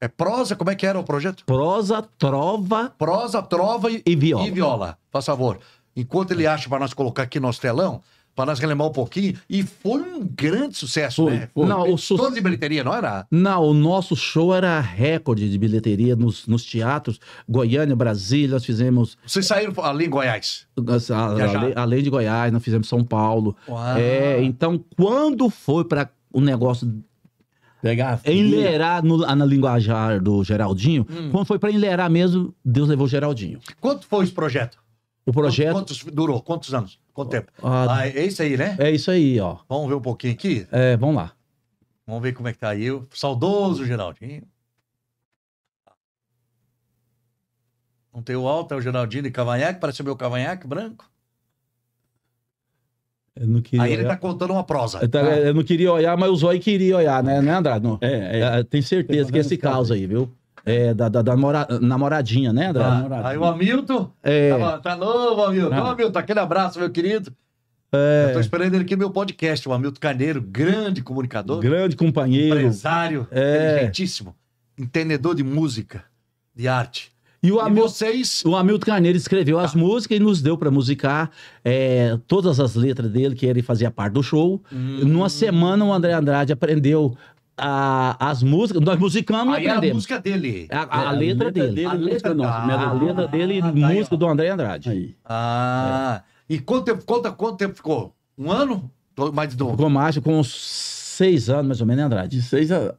É prosa? Como é que era o projeto? Prosa, trova. Prosa, trova e, e viola. E viola, por favor. Enquanto ele acha para nós colocar aqui nosso telão, para nós relembrar um pouquinho. E foi um grande sucesso, foi, né? Foi. Não, o su... Todo de bilheteria, não era? Não, o nosso show era recorde de bilheteria nos, nos teatros. Goiânia, Brasília, nós fizemos. Vocês saíram além em Goiás? Além, além de Goiás, nós fizemos São Paulo. Uau. É, então, quando foi para o um negócio Pegar enleirar na linguajar do Geraldinho. Hum. Quando foi para enleirar mesmo, Deus levou o Geraldinho. Quanto foi esse projeto? O projeto. Quantos, durou? Quantos anos? Quanto tempo? Ah, ah, ah, é isso aí, né? É isso aí, ó. Vamos ver um pouquinho aqui? É, vamos lá. Vamos ver como é que tá aí. saudoso Geraldinho. Não tem o alto, é o Geraldinho de cavanhaque, parece o meu cavanhaque branco. Eu não queria Aí ele tá contando uma prosa. Eu, tá, ah. eu não queria olhar, mas o Zói queria olhar, né, né Andrade? Não. É, é. certeza que é esse caos aí, viu? É, é, da, da, da mora, namoradinha, né? Ah, da, ah, Aí o Hamilton. É... Tá, tá novo, Hamilton. Ah. Ô, Hamilton, aquele abraço, meu querido. É... Eu tô esperando ele aqui no meu podcast, o Hamilton Carneiro, grande comunicador. Grande companheiro. Empresário, é... inteligentíssimo. Entendedor de música, de arte. E o, Hamil... E vocês... o Hamilton Carneiro escreveu as ah. músicas e nos deu para musicar é, todas as letras dele, que ele fazia parte do show. Hum. Numa semana, o André Andrade aprendeu a, as músicas, nós musicamos Aí e é aprendemos. Aí a música dele. A, a, é, a letra, letra, dele. dele a letra, nossa, a letra ah, dele e tá música do André Andrade. Ah, e quanto tempo, quanto, quanto tempo ficou? Um ano? Mais de Ficou mais, com uns seis anos mais ou menos, né, Andrade? De seis a...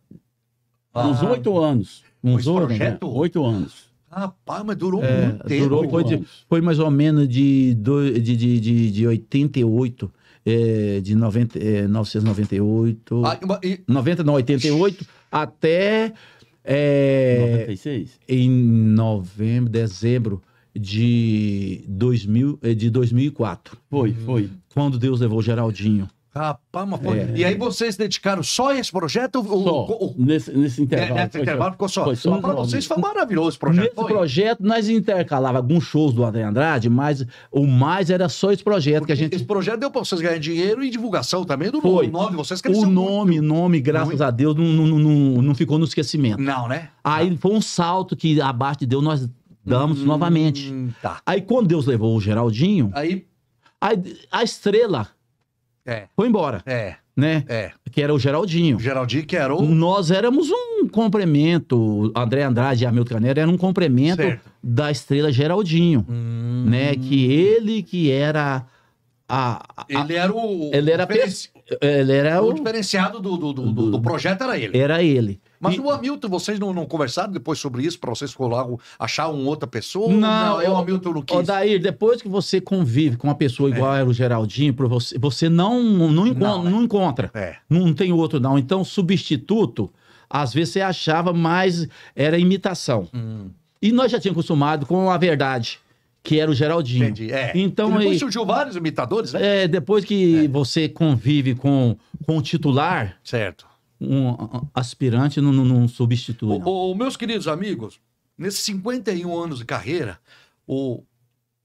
Ah, uns oito anos. Uns oito, né? oito anos. Rapaz, mas durou é, muito tempo. Durou, foi, de, foi, mais ou menos de, do, de, de, de, de 88 é, de 90, é, 998. Ah, e... 90, não, 88 até. É, 96? Em novembro, dezembro de, 2000, é, de 2004. Foi, foi. Quando Deus levou Geraldinho Rapaz, mas foi... É. E aí vocês dedicaram só esse projeto? Só, o... nesse, nesse é, intervalo. É, nesse intervalo ficou só. Foi só para vocês foi maravilhoso esse projeto. Nesse foi. projeto nós intercalava alguns shows do André Andrade, mas o mais era só esse projeto Porque que a gente... Esse projeto deu para vocês ganharem dinheiro e divulgação também do foi. nome. Vocês o nome, muito. nome, graças a Deus, não, não, não, não ficou no esquecimento. Não, né? Aí não. foi um salto que abaixo de Deus nós damos hum, novamente. Tá. Aí quando Deus levou o Geraldinho... Aí... Aí a estrela é. Foi embora. É. Né? É. Que era o Geraldinho. O Geraldinho, que era o. Nós éramos um complemento. André Andrade e Hamilton Carneiro eram um complemento certo. da estrela Geraldinho. Hum... Né? Que ele que era. A, a, ele era o. Ele era a, ele era o, o diferenciado do do, do, do, do, projeto era ele. Era ele. Mas e... o Hamilton, vocês não, não conversaram depois sobre isso para vocês logo achar uma outra pessoa? Não, não eu, o Hamilton não quis. Dair, depois que você convive com uma pessoa igual é. era o Geraldinho, você, você não, não, enco né? não, encontra. É. Não tem outro, não. Então, substituto, às vezes você achava mais. Era imitação. Hum. E nós já tínhamos acostumado com a verdade que era o Geraldinho. Entendi, é. Então, depois aí, surgiu vários imitadores, né? É, depois que é. você convive com, com o titular... Certo. Um aspirante não, não, não substitui. Não. o, meus queridos amigos, nesses 51 anos de carreira, o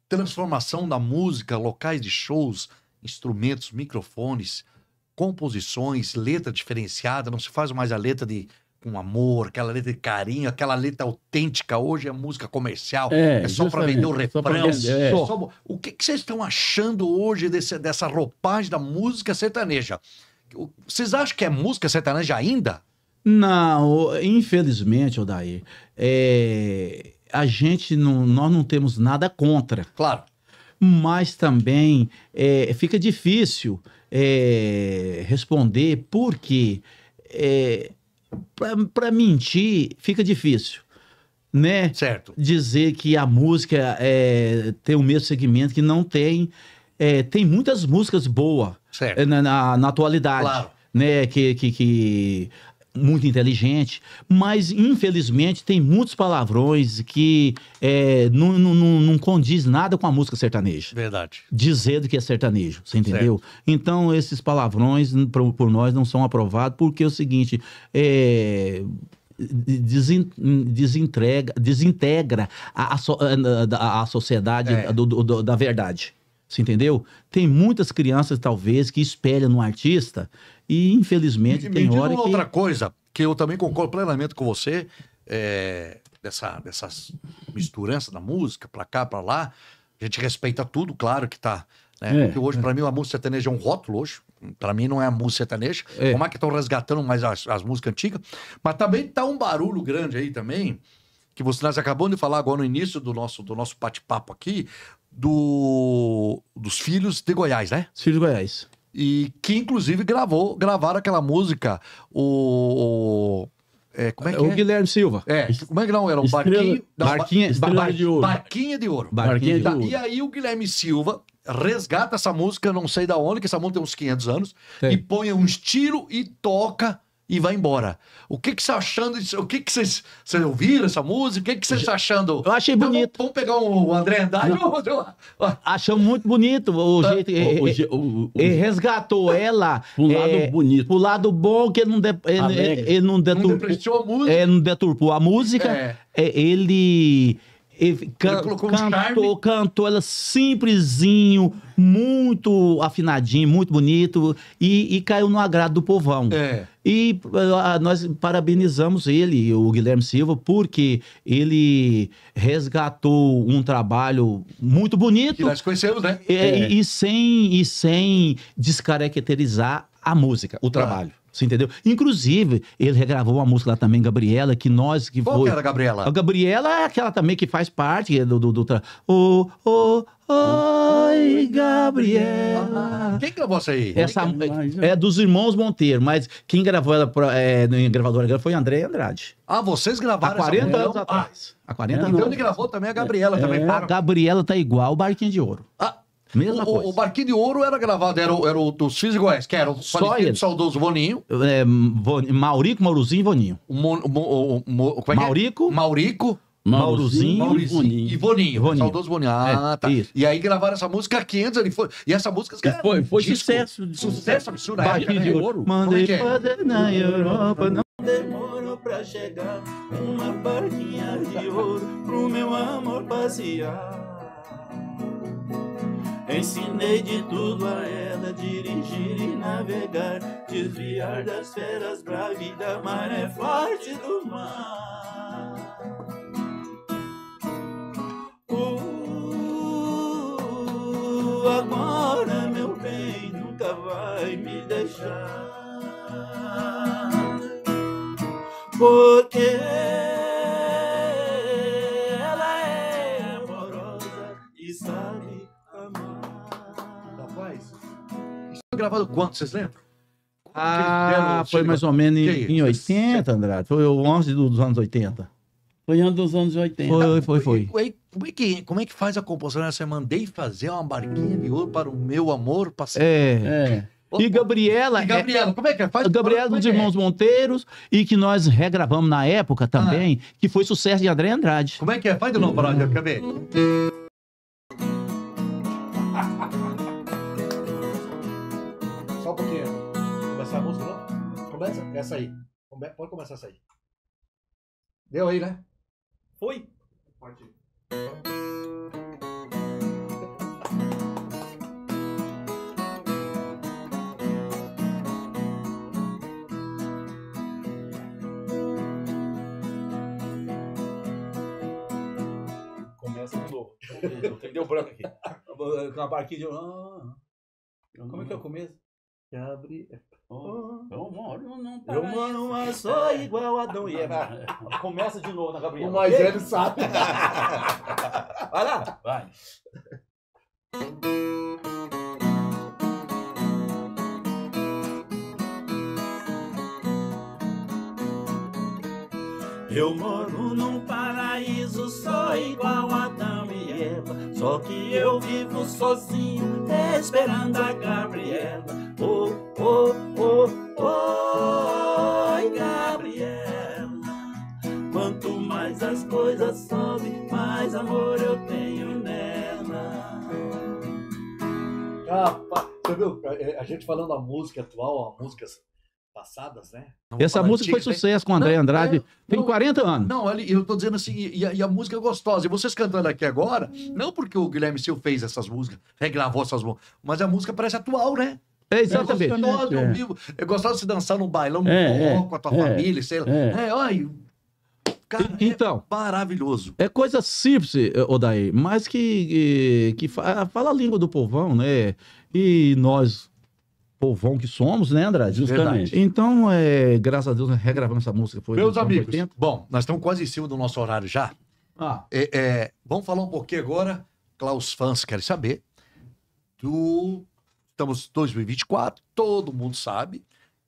transformação da música, locais de shows, instrumentos, microfones, composições, letra diferenciada, não se faz mais a letra de com amor, aquela letra de carinho, aquela letra autêntica. Hoje é música comercial, é, é só para vender o é refrão. Vender, é. Só... o que, que vocês estão achando hoje desse, dessa roupagem da música sertaneja? Vocês acham que é música sertaneja ainda? Não, infelizmente, Odair, é, a gente não, nós não temos nada contra. Claro. Mas também é, fica difícil é, responder porque é, para mentir fica difícil, né? Certo. Dizer que a música é, tem o mesmo segmento que não tem. É, tem muitas músicas boas é, na, na, na, atualidade. Claro. Né, que, que, que muito inteligente, mas infelizmente tem muitos palavrões que é, não, não, não condiz nada com a música sertaneja. Verdade. Dizendo que é sertanejo, você entendeu? Certo. Então esses palavrões por, por, nós não são aprovados porque é o seguinte, é, desin, desintegra, desintegra a, a, a sociedade é. do, do, da verdade. Você entendeu? Tem muitas crianças, talvez, que espelham no artista e, infelizmente, me, tem me hora. Uma que... outra coisa, que eu também concordo plenamente com você, é, dessa, dessas misturança da música, pra cá, pra lá. A gente respeita tudo, claro que tá. Né? É, Porque hoje, é. para mim, a música sertaneja é um rótulo hoje. Para mim, não é a música sertaneja. É. Como é que estão resgatando mais as, as músicas antigas? Mas também tá um barulho grande aí também, que você, nós acabamos de falar agora no início do nosso, do nosso bate-papo aqui, do, dos filhos de Goiás, né? Os filhos de Goiás. E que inclusive gravou, gravaram aquela música, o. É, como é que o é? Guilherme Silva. É, como é que não? Era um barquinho. barquinha, de ouro. Barquinha de ouro. Barquinha de ouro. E aí o Guilherme Silva resgata essa música, não sei da onde, que essa música tem uns 500 anos, e põe um estilo e toca e vai embora. O que que você tá achando disso? O que que vocês, ouviram essa música? O que que vocês tá achando? Eu achei então, bonito. Então, vamos pegar o André Andrade. Achamos muito bonito o ah, jeito. O, o, o, ele resgatou ela. Pro lado é, bonito. Pro lado bom, que ele não, de, ele, ele, não deturpou. a música. É, não deturpou a música. É. é ele can, colocou cantou, charme. cantou, ela simplesinho, muito afinadinho, muito bonito, e, e caiu no agrado do povão. É. E nós parabenizamos ele, o Guilherme Silva, porque ele resgatou um trabalho muito bonito. Que nós conhecemos, né? E, é. e, e sem, e sem descaracterizar a música, o trabalho. Ah. Você entendeu? Inclusive, ele regravou uma música lá também, Gabriela, que nós que Qual foi. Qual era a Gabriela? A Gabriela é aquela também que faz parte do. do, do tra... oh, oh, Oi, Gabriela. Quem gravou essa aí? Essa, é, né? é dos irmãos Monteiro, mas quem gravou ela pra, é, no gravador foi André Andrade. Ah, vocês gravaram Há 40 essa anos atrás. Ah. Há 40 é, anos. Então ele gravou também a Gabriela é, também. Para. A Gabriela tá igual o Barquinho de Ouro. Ah. Mesma o, coisa. O Barquinho de Ouro era gravado, era, o, era o dos X que era o Só ele. saudoso Boninho. É, Von, Maurico, Mauruzinho e Boninho. Mo, mo, mo, é, é Maurico. É? Maurico. Mauruzinho, Mauruzinho e Boninho. Boninho. Saudoso Boninho. Ah, é, tá. Isso. E aí gravaram essa música 500 ali. Foi, e essa música. Cara, foi foi disco, sucesso. Sucesso absurdo. É. Barquinho de é. Ouro. Mandei é? fazer na Europa. Não demorou pra chegar. Uma barquinha de ouro pro meu amor passear. Ensinei de tudo a ela, dirigir e navegar, desviar das feras bravas da maré forte do mar. Uh, agora meu bem nunca vai me deixar, porque gravado quanto, vocês lembram? Ah, foi mais ou menos em, em 80, Andrade. Foi o 11 dos anos 80. Foi ano dos anos 80. Foi, foi, foi. Como, é que, como é que faz a composição? Eu mandei fazer uma barquinha de ouro para o meu amor passar. É. é. E Gabriela. E é- Gabriela, é, como é que é? Faz, Gabriela dos é? Irmãos é? Monteiros e que nós regravamos na época também, ah. que foi sucesso de André Andrade. Como é que é? Faz de novo, Brother, quer ver? Hum. Essa aí. Pode começar a sair. Deu aí, né? Foi? Pode Começa de novo. Deu branco aqui. a barquinha de. Ah, ah, ah. Como é que é o começo? que abre. Oh, oh, não, eu moro mas sou é. igual a Adão e Eva. Começa de novo na né, Gabriel? O mais velho sabe. Vai lá. Vai. Eu moro num paraíso sou igual a Adão só que eu vivo sozinho, esperando a Gabriela. Oh, oh, oh, oh, oi, Gabriela. Quanto mais as coisas sobem, mais amor eu tenho nela. Rapaz, você viu? É, a gente falando da música atual, a música passadas, né? Essa música foi sucesso com o André não, Andrade. É, tem não, 40 anos. Não, eu tô dizendo assim, e a, e a, música é gostosa. E vocês cantando aqui agora, não porque o Guilherme Sil fez essas músicas, regravou essas músicas, mas a música parece atual, né? É, exatamente. É gostoso, é, é. Vivo. Eu é gostava de se dançar num bailão, num é, bloco, é, com a tua família, sei lá. É, olha, Cara, então, é maravilhoso. É coisa simples, Odaí, eh, mas que, que, que fala a língua do povão, né? E nós, povão que somos, né, Andrade? Justamente. Então, é, graças a Deus, nós regravamos essa música. Foi Meus amigos, 80. bom, nós estamos quase em cima do nosso horário já. Ah. É, é, vamos falar um pouquinho agora, Klaus fãs querem saber, do... Estamos 2024, todo mundo sabe,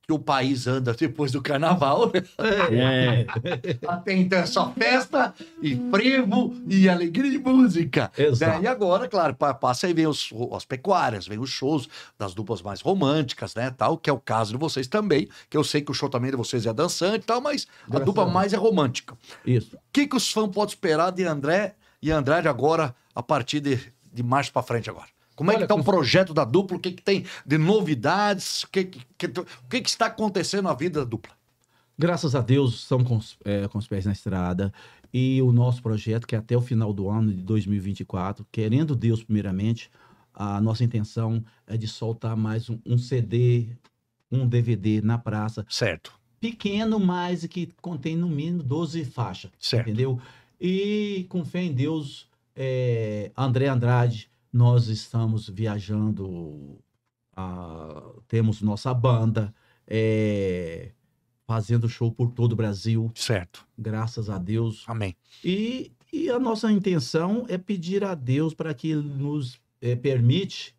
que o país anda depois do carnaval. Né? É. Atenta é só festa e frevo e alegria e música. Exato. Né? E agora, claro, passa aí vem os, as pecuárias, vem os shows das duplas mais românticas, né, tal, que é o caso de vocês também, que eu sei que o show também de vocês é dançante e tal, mas Graças a dupla a mais é romântica. Isso. O que, que os fãs podem esperar de André e Andrade agora, a partir de, de março para frente agora? Como Olha, é que está o projeto da dupla? O que, que tem de novidades? O que, que, que, que está acontecendo na vida da dupla? Graças a Deus, são com, é, com os pés na estrada. E o nosso projeto, que é até o final do ano de 2024, querendo Deus primeiramente, a nossa intenção é de soltar mais um, um CD, um DVD na praça. Certo. Pequeno, mas que contém no mínimo 12 faixas. Certo. Entendeu? E com fé em Deus, é, André Andrade, nós estamos viajando, a, ah, temos nossa banda, é, fazendo show por todo o Brasil. Certo. Graças a Deus. Amém. E, e a nossa intenção é pedir a Deus para que nos é, permite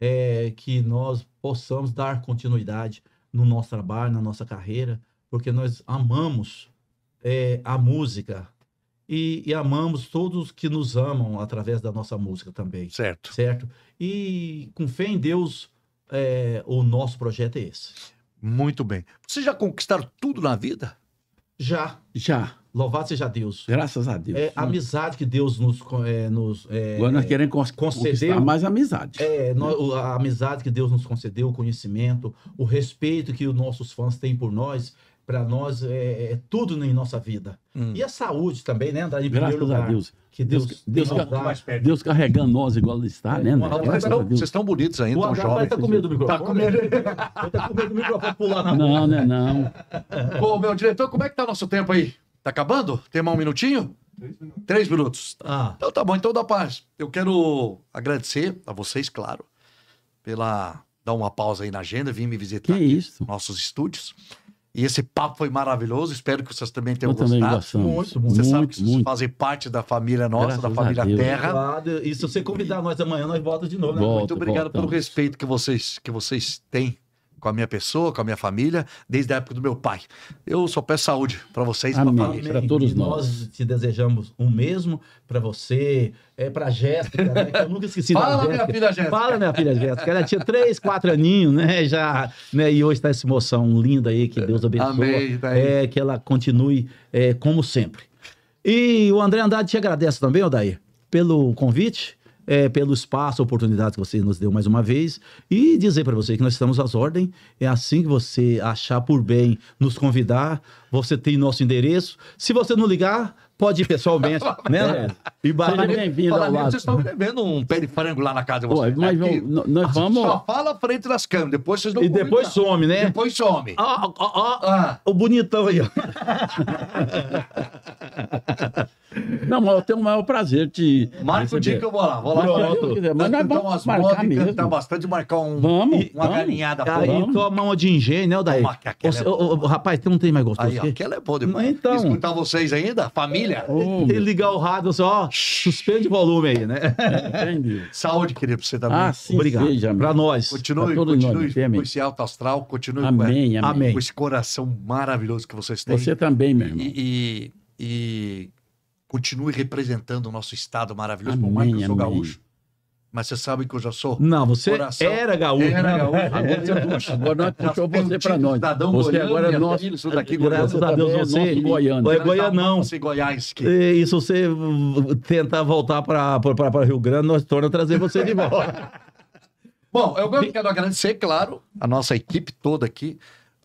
é, que nós possamos dar continuidade no nosso trabalho, na nossa carreira, porque nós amamos é, a música, e, e, amamos todos que nos amam através da nossa música também. Certo. Certo? E com fé em Deus, é, o nosso projeto é esse. Muito bem. Você já conquistaram tudo na vida? Já. Já. Louvado seja Deus. Graças a Deus. É, a amizade que Deus nos. É, nos é, Agora nós queremos cons conceder mais amizade. É, nós, a amizade que Deus nos concedeu, o conhecimento, o respeito que os nossos fãs têm por nós para nós é, é, tudo em nossa vida. Hum. E a saúde também, né, André? Graças lugar, a Deus. Que Deus, Deus, Deus, car Deus carregando nós igual ele está, é, né? André? Não, vocês estão bonitos ainda, tão jovens. vai Está com medo do microfone. Está com medo, com medo do microfone pular na Não, não é Não. Ô, meu diretor, como é que tá o nosso tempo aí? Está acabando? Tem mais um minutinho? Três minutos. Três minutos. Ah. Então tá bom, então dá paz. Eu quero agradecer a vocês, claro, pela dar uma pausa aí na agenda, vir me visitar que isso? nossos estúdios. E esse papo foi maravilhoso. Espero que vocês também tenham gostado. muito, muito. Você muito, sabe que vocês muito. fazem parte da família nossa, Graças da família Terra. E se você convidar nós amanhã, nós voltamos de novo. Né? Volta, muito obrigado volta. pelo respeito que vocês, que vocês têm com a minha pessoa, com a minha família, desde a época do meu pai. Eu só peço saúde para vocês e para família. Para todos nós. Nós te desejamos o mesmo para você, é, para Jéssica, né? Que eu nunca esqueci Fala, minha filha Jéssica. Fala, minha filha Jéssica. Ela tinha três, quatro aninhos, né? Já, né? E hoje está essa emoção linda aí, que Deus abençoe. Amém, tá é, que ela continue é, como sempre. E o André Andrade te agradece também, Odair, pelo convite é, pelo espaço, oportunidade que você nos deu mais uma vez e dizer para você que nós estamos às ordens. É assim que você achar por bem nos convidar, você tem nosso endereço. Se você não ligar, pode ir pessoalmente, né? E Seja bem-vindo ao lado. Vocês estão bebendo um pé de frango lá na casa de vocês. Pô, né? nós, vamos, nós, nós vamos... Só fala à frente das câmeras, depois vocês não E depois some, né? Depois some. Ó, ó, ó, ah. o bonitão aí, ó. Não, mas eu tenho o maior prazer de. Marca o dia que eu vou lá. Vou lá. Pronto. Mas, mas nós vamos marcar marcar mesmo. cantar bastante, marcar um, vamos, uma vamos. galinhada. Aí, vamos. toma uma de engenho, né, Daí? o, o, o, rapaz, tem um tem mais gostoso. Aí, aquela é boa demais. Então, Escutar vocês ainda, família. Oh, e ligar o rádio, só suspende o volume aí, né? Entendi. Saúde, querido, pra você também. Tá ah, sim, Obrigado. Seja, pra nós. Continue, pra continue nós, com esse alto astral, continue amém, com, amém. com esse coração maravilhoso que vocês têm. Você também, meu irmão. e, e, e continue representando o nosso estado maravilhoso, amém, por mais que eu sou amém. gaúcho. Mas você sabe que eu já sou. Não, você coração, era gaúcho. Era gaúcho. Agora você é gaúcho. Agora nós puxou você para nós. Cidadão você Goiânia, agora é nosso. Filho, daqui, graças a Deus você. É, é Goiânia. É Goianão. Goiás. Que... E, se você uh, tentar voltar para Rio Grande, nós torna trazer você de volta. Bom, eu quero agradecer, claro, a nossa equipe toda aqui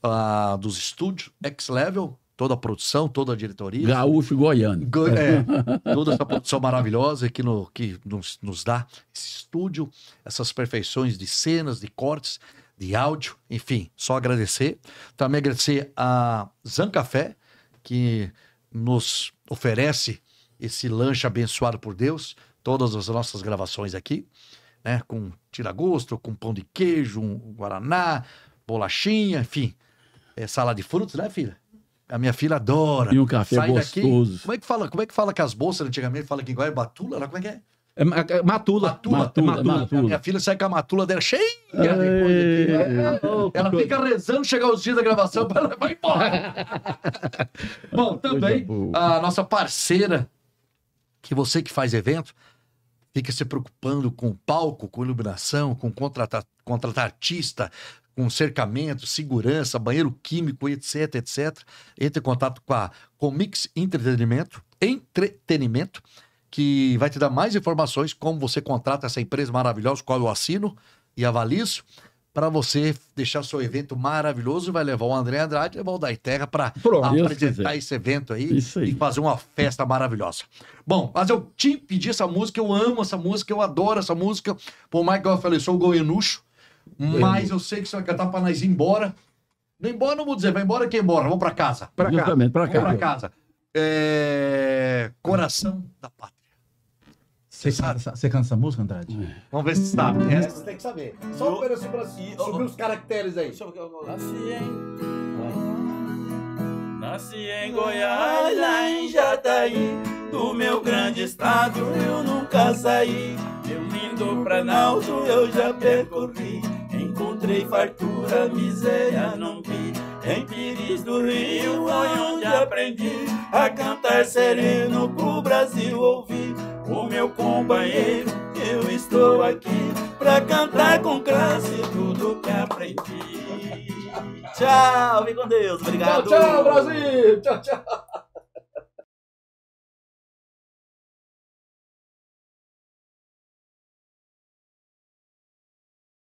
uh, dos estúdios X-Level, toda a produção, toda a diretoria. Gaúcho Goiano. Goiânia. é, toda essa produção maravilhosa que, no, que nos, nos dá esse estúdio, essas perfeições de cenas, de cortes, de áudio, enfim, só agradecer. Também agradecer a Zan Café, que nos oferece esse lanche abençoado por Deus, todas as nossas gravações aqui, né? Com tiragosto, com pão de queijo, um guaraná, bolachinha, enfim. É, salada de frutos, né, filha? A minha filha adora. E um café Sai gostoso. Daqui. Como é que fala? Como é que fala que as bolsas antigamente fala que igual é batula? como é que é? É, é matula. Matula. Matula, é matula. matula. Minha filha sai com a matula dela cheia né? Ela fica rezando chegar os dias da gravação para ela vai embora. Bom, também a nossa parceira, que você que faz evento, fica se preocupando com palco, com iluminação, com contratar, contratar artista, com cercamento, segurança, banheiro químico, etc, etc. Entre em contato com a Comix Entretenimento, Entretenimento, que vai te dar mais informações como você contrata essa empresa maravilhosa, qual eu assino e avalizo para você deixar seu evento maravilhoso. e Vai levar o André Andrade, levar o Dai Terra para apresentar esse evento aí, aí, e fazer uma festa maravilhosa. Bom, mas eu te pedi essa música, eu amo essa música, eu adoro essa música. Por mais que eu falei, sou goianucho, mas eu sei que você vai cantar pra nós ir embora. Não embora, não vou dizer, vai embora quem é embora, vamos pra casa. Pra casa. Exatamente, pra casa. Vamos pra casa. É... Coração da Pátria. Você sabe? Você canta essa música, Andrade? É. Vamos ver se sabe. É, essa você tem que saber. Só um pedacinho pra sobre os caracteres aí. Nasci em... Nasci em Goiás, lá em Jataí. Do meu grande estado eu nunca saí. Seu lindo planalto eu já percorri Encontrei fartura, miséria, não vi Em Pires do Rio foi onde aprendi A cantar sereno pro Brasil ouvir O meu companheiro, eu estou aqui Pra cantar com classe tudo que aprendi Tchau, vem com Deus, obrigado Tchau, tchau, Brasil, tchau, tchau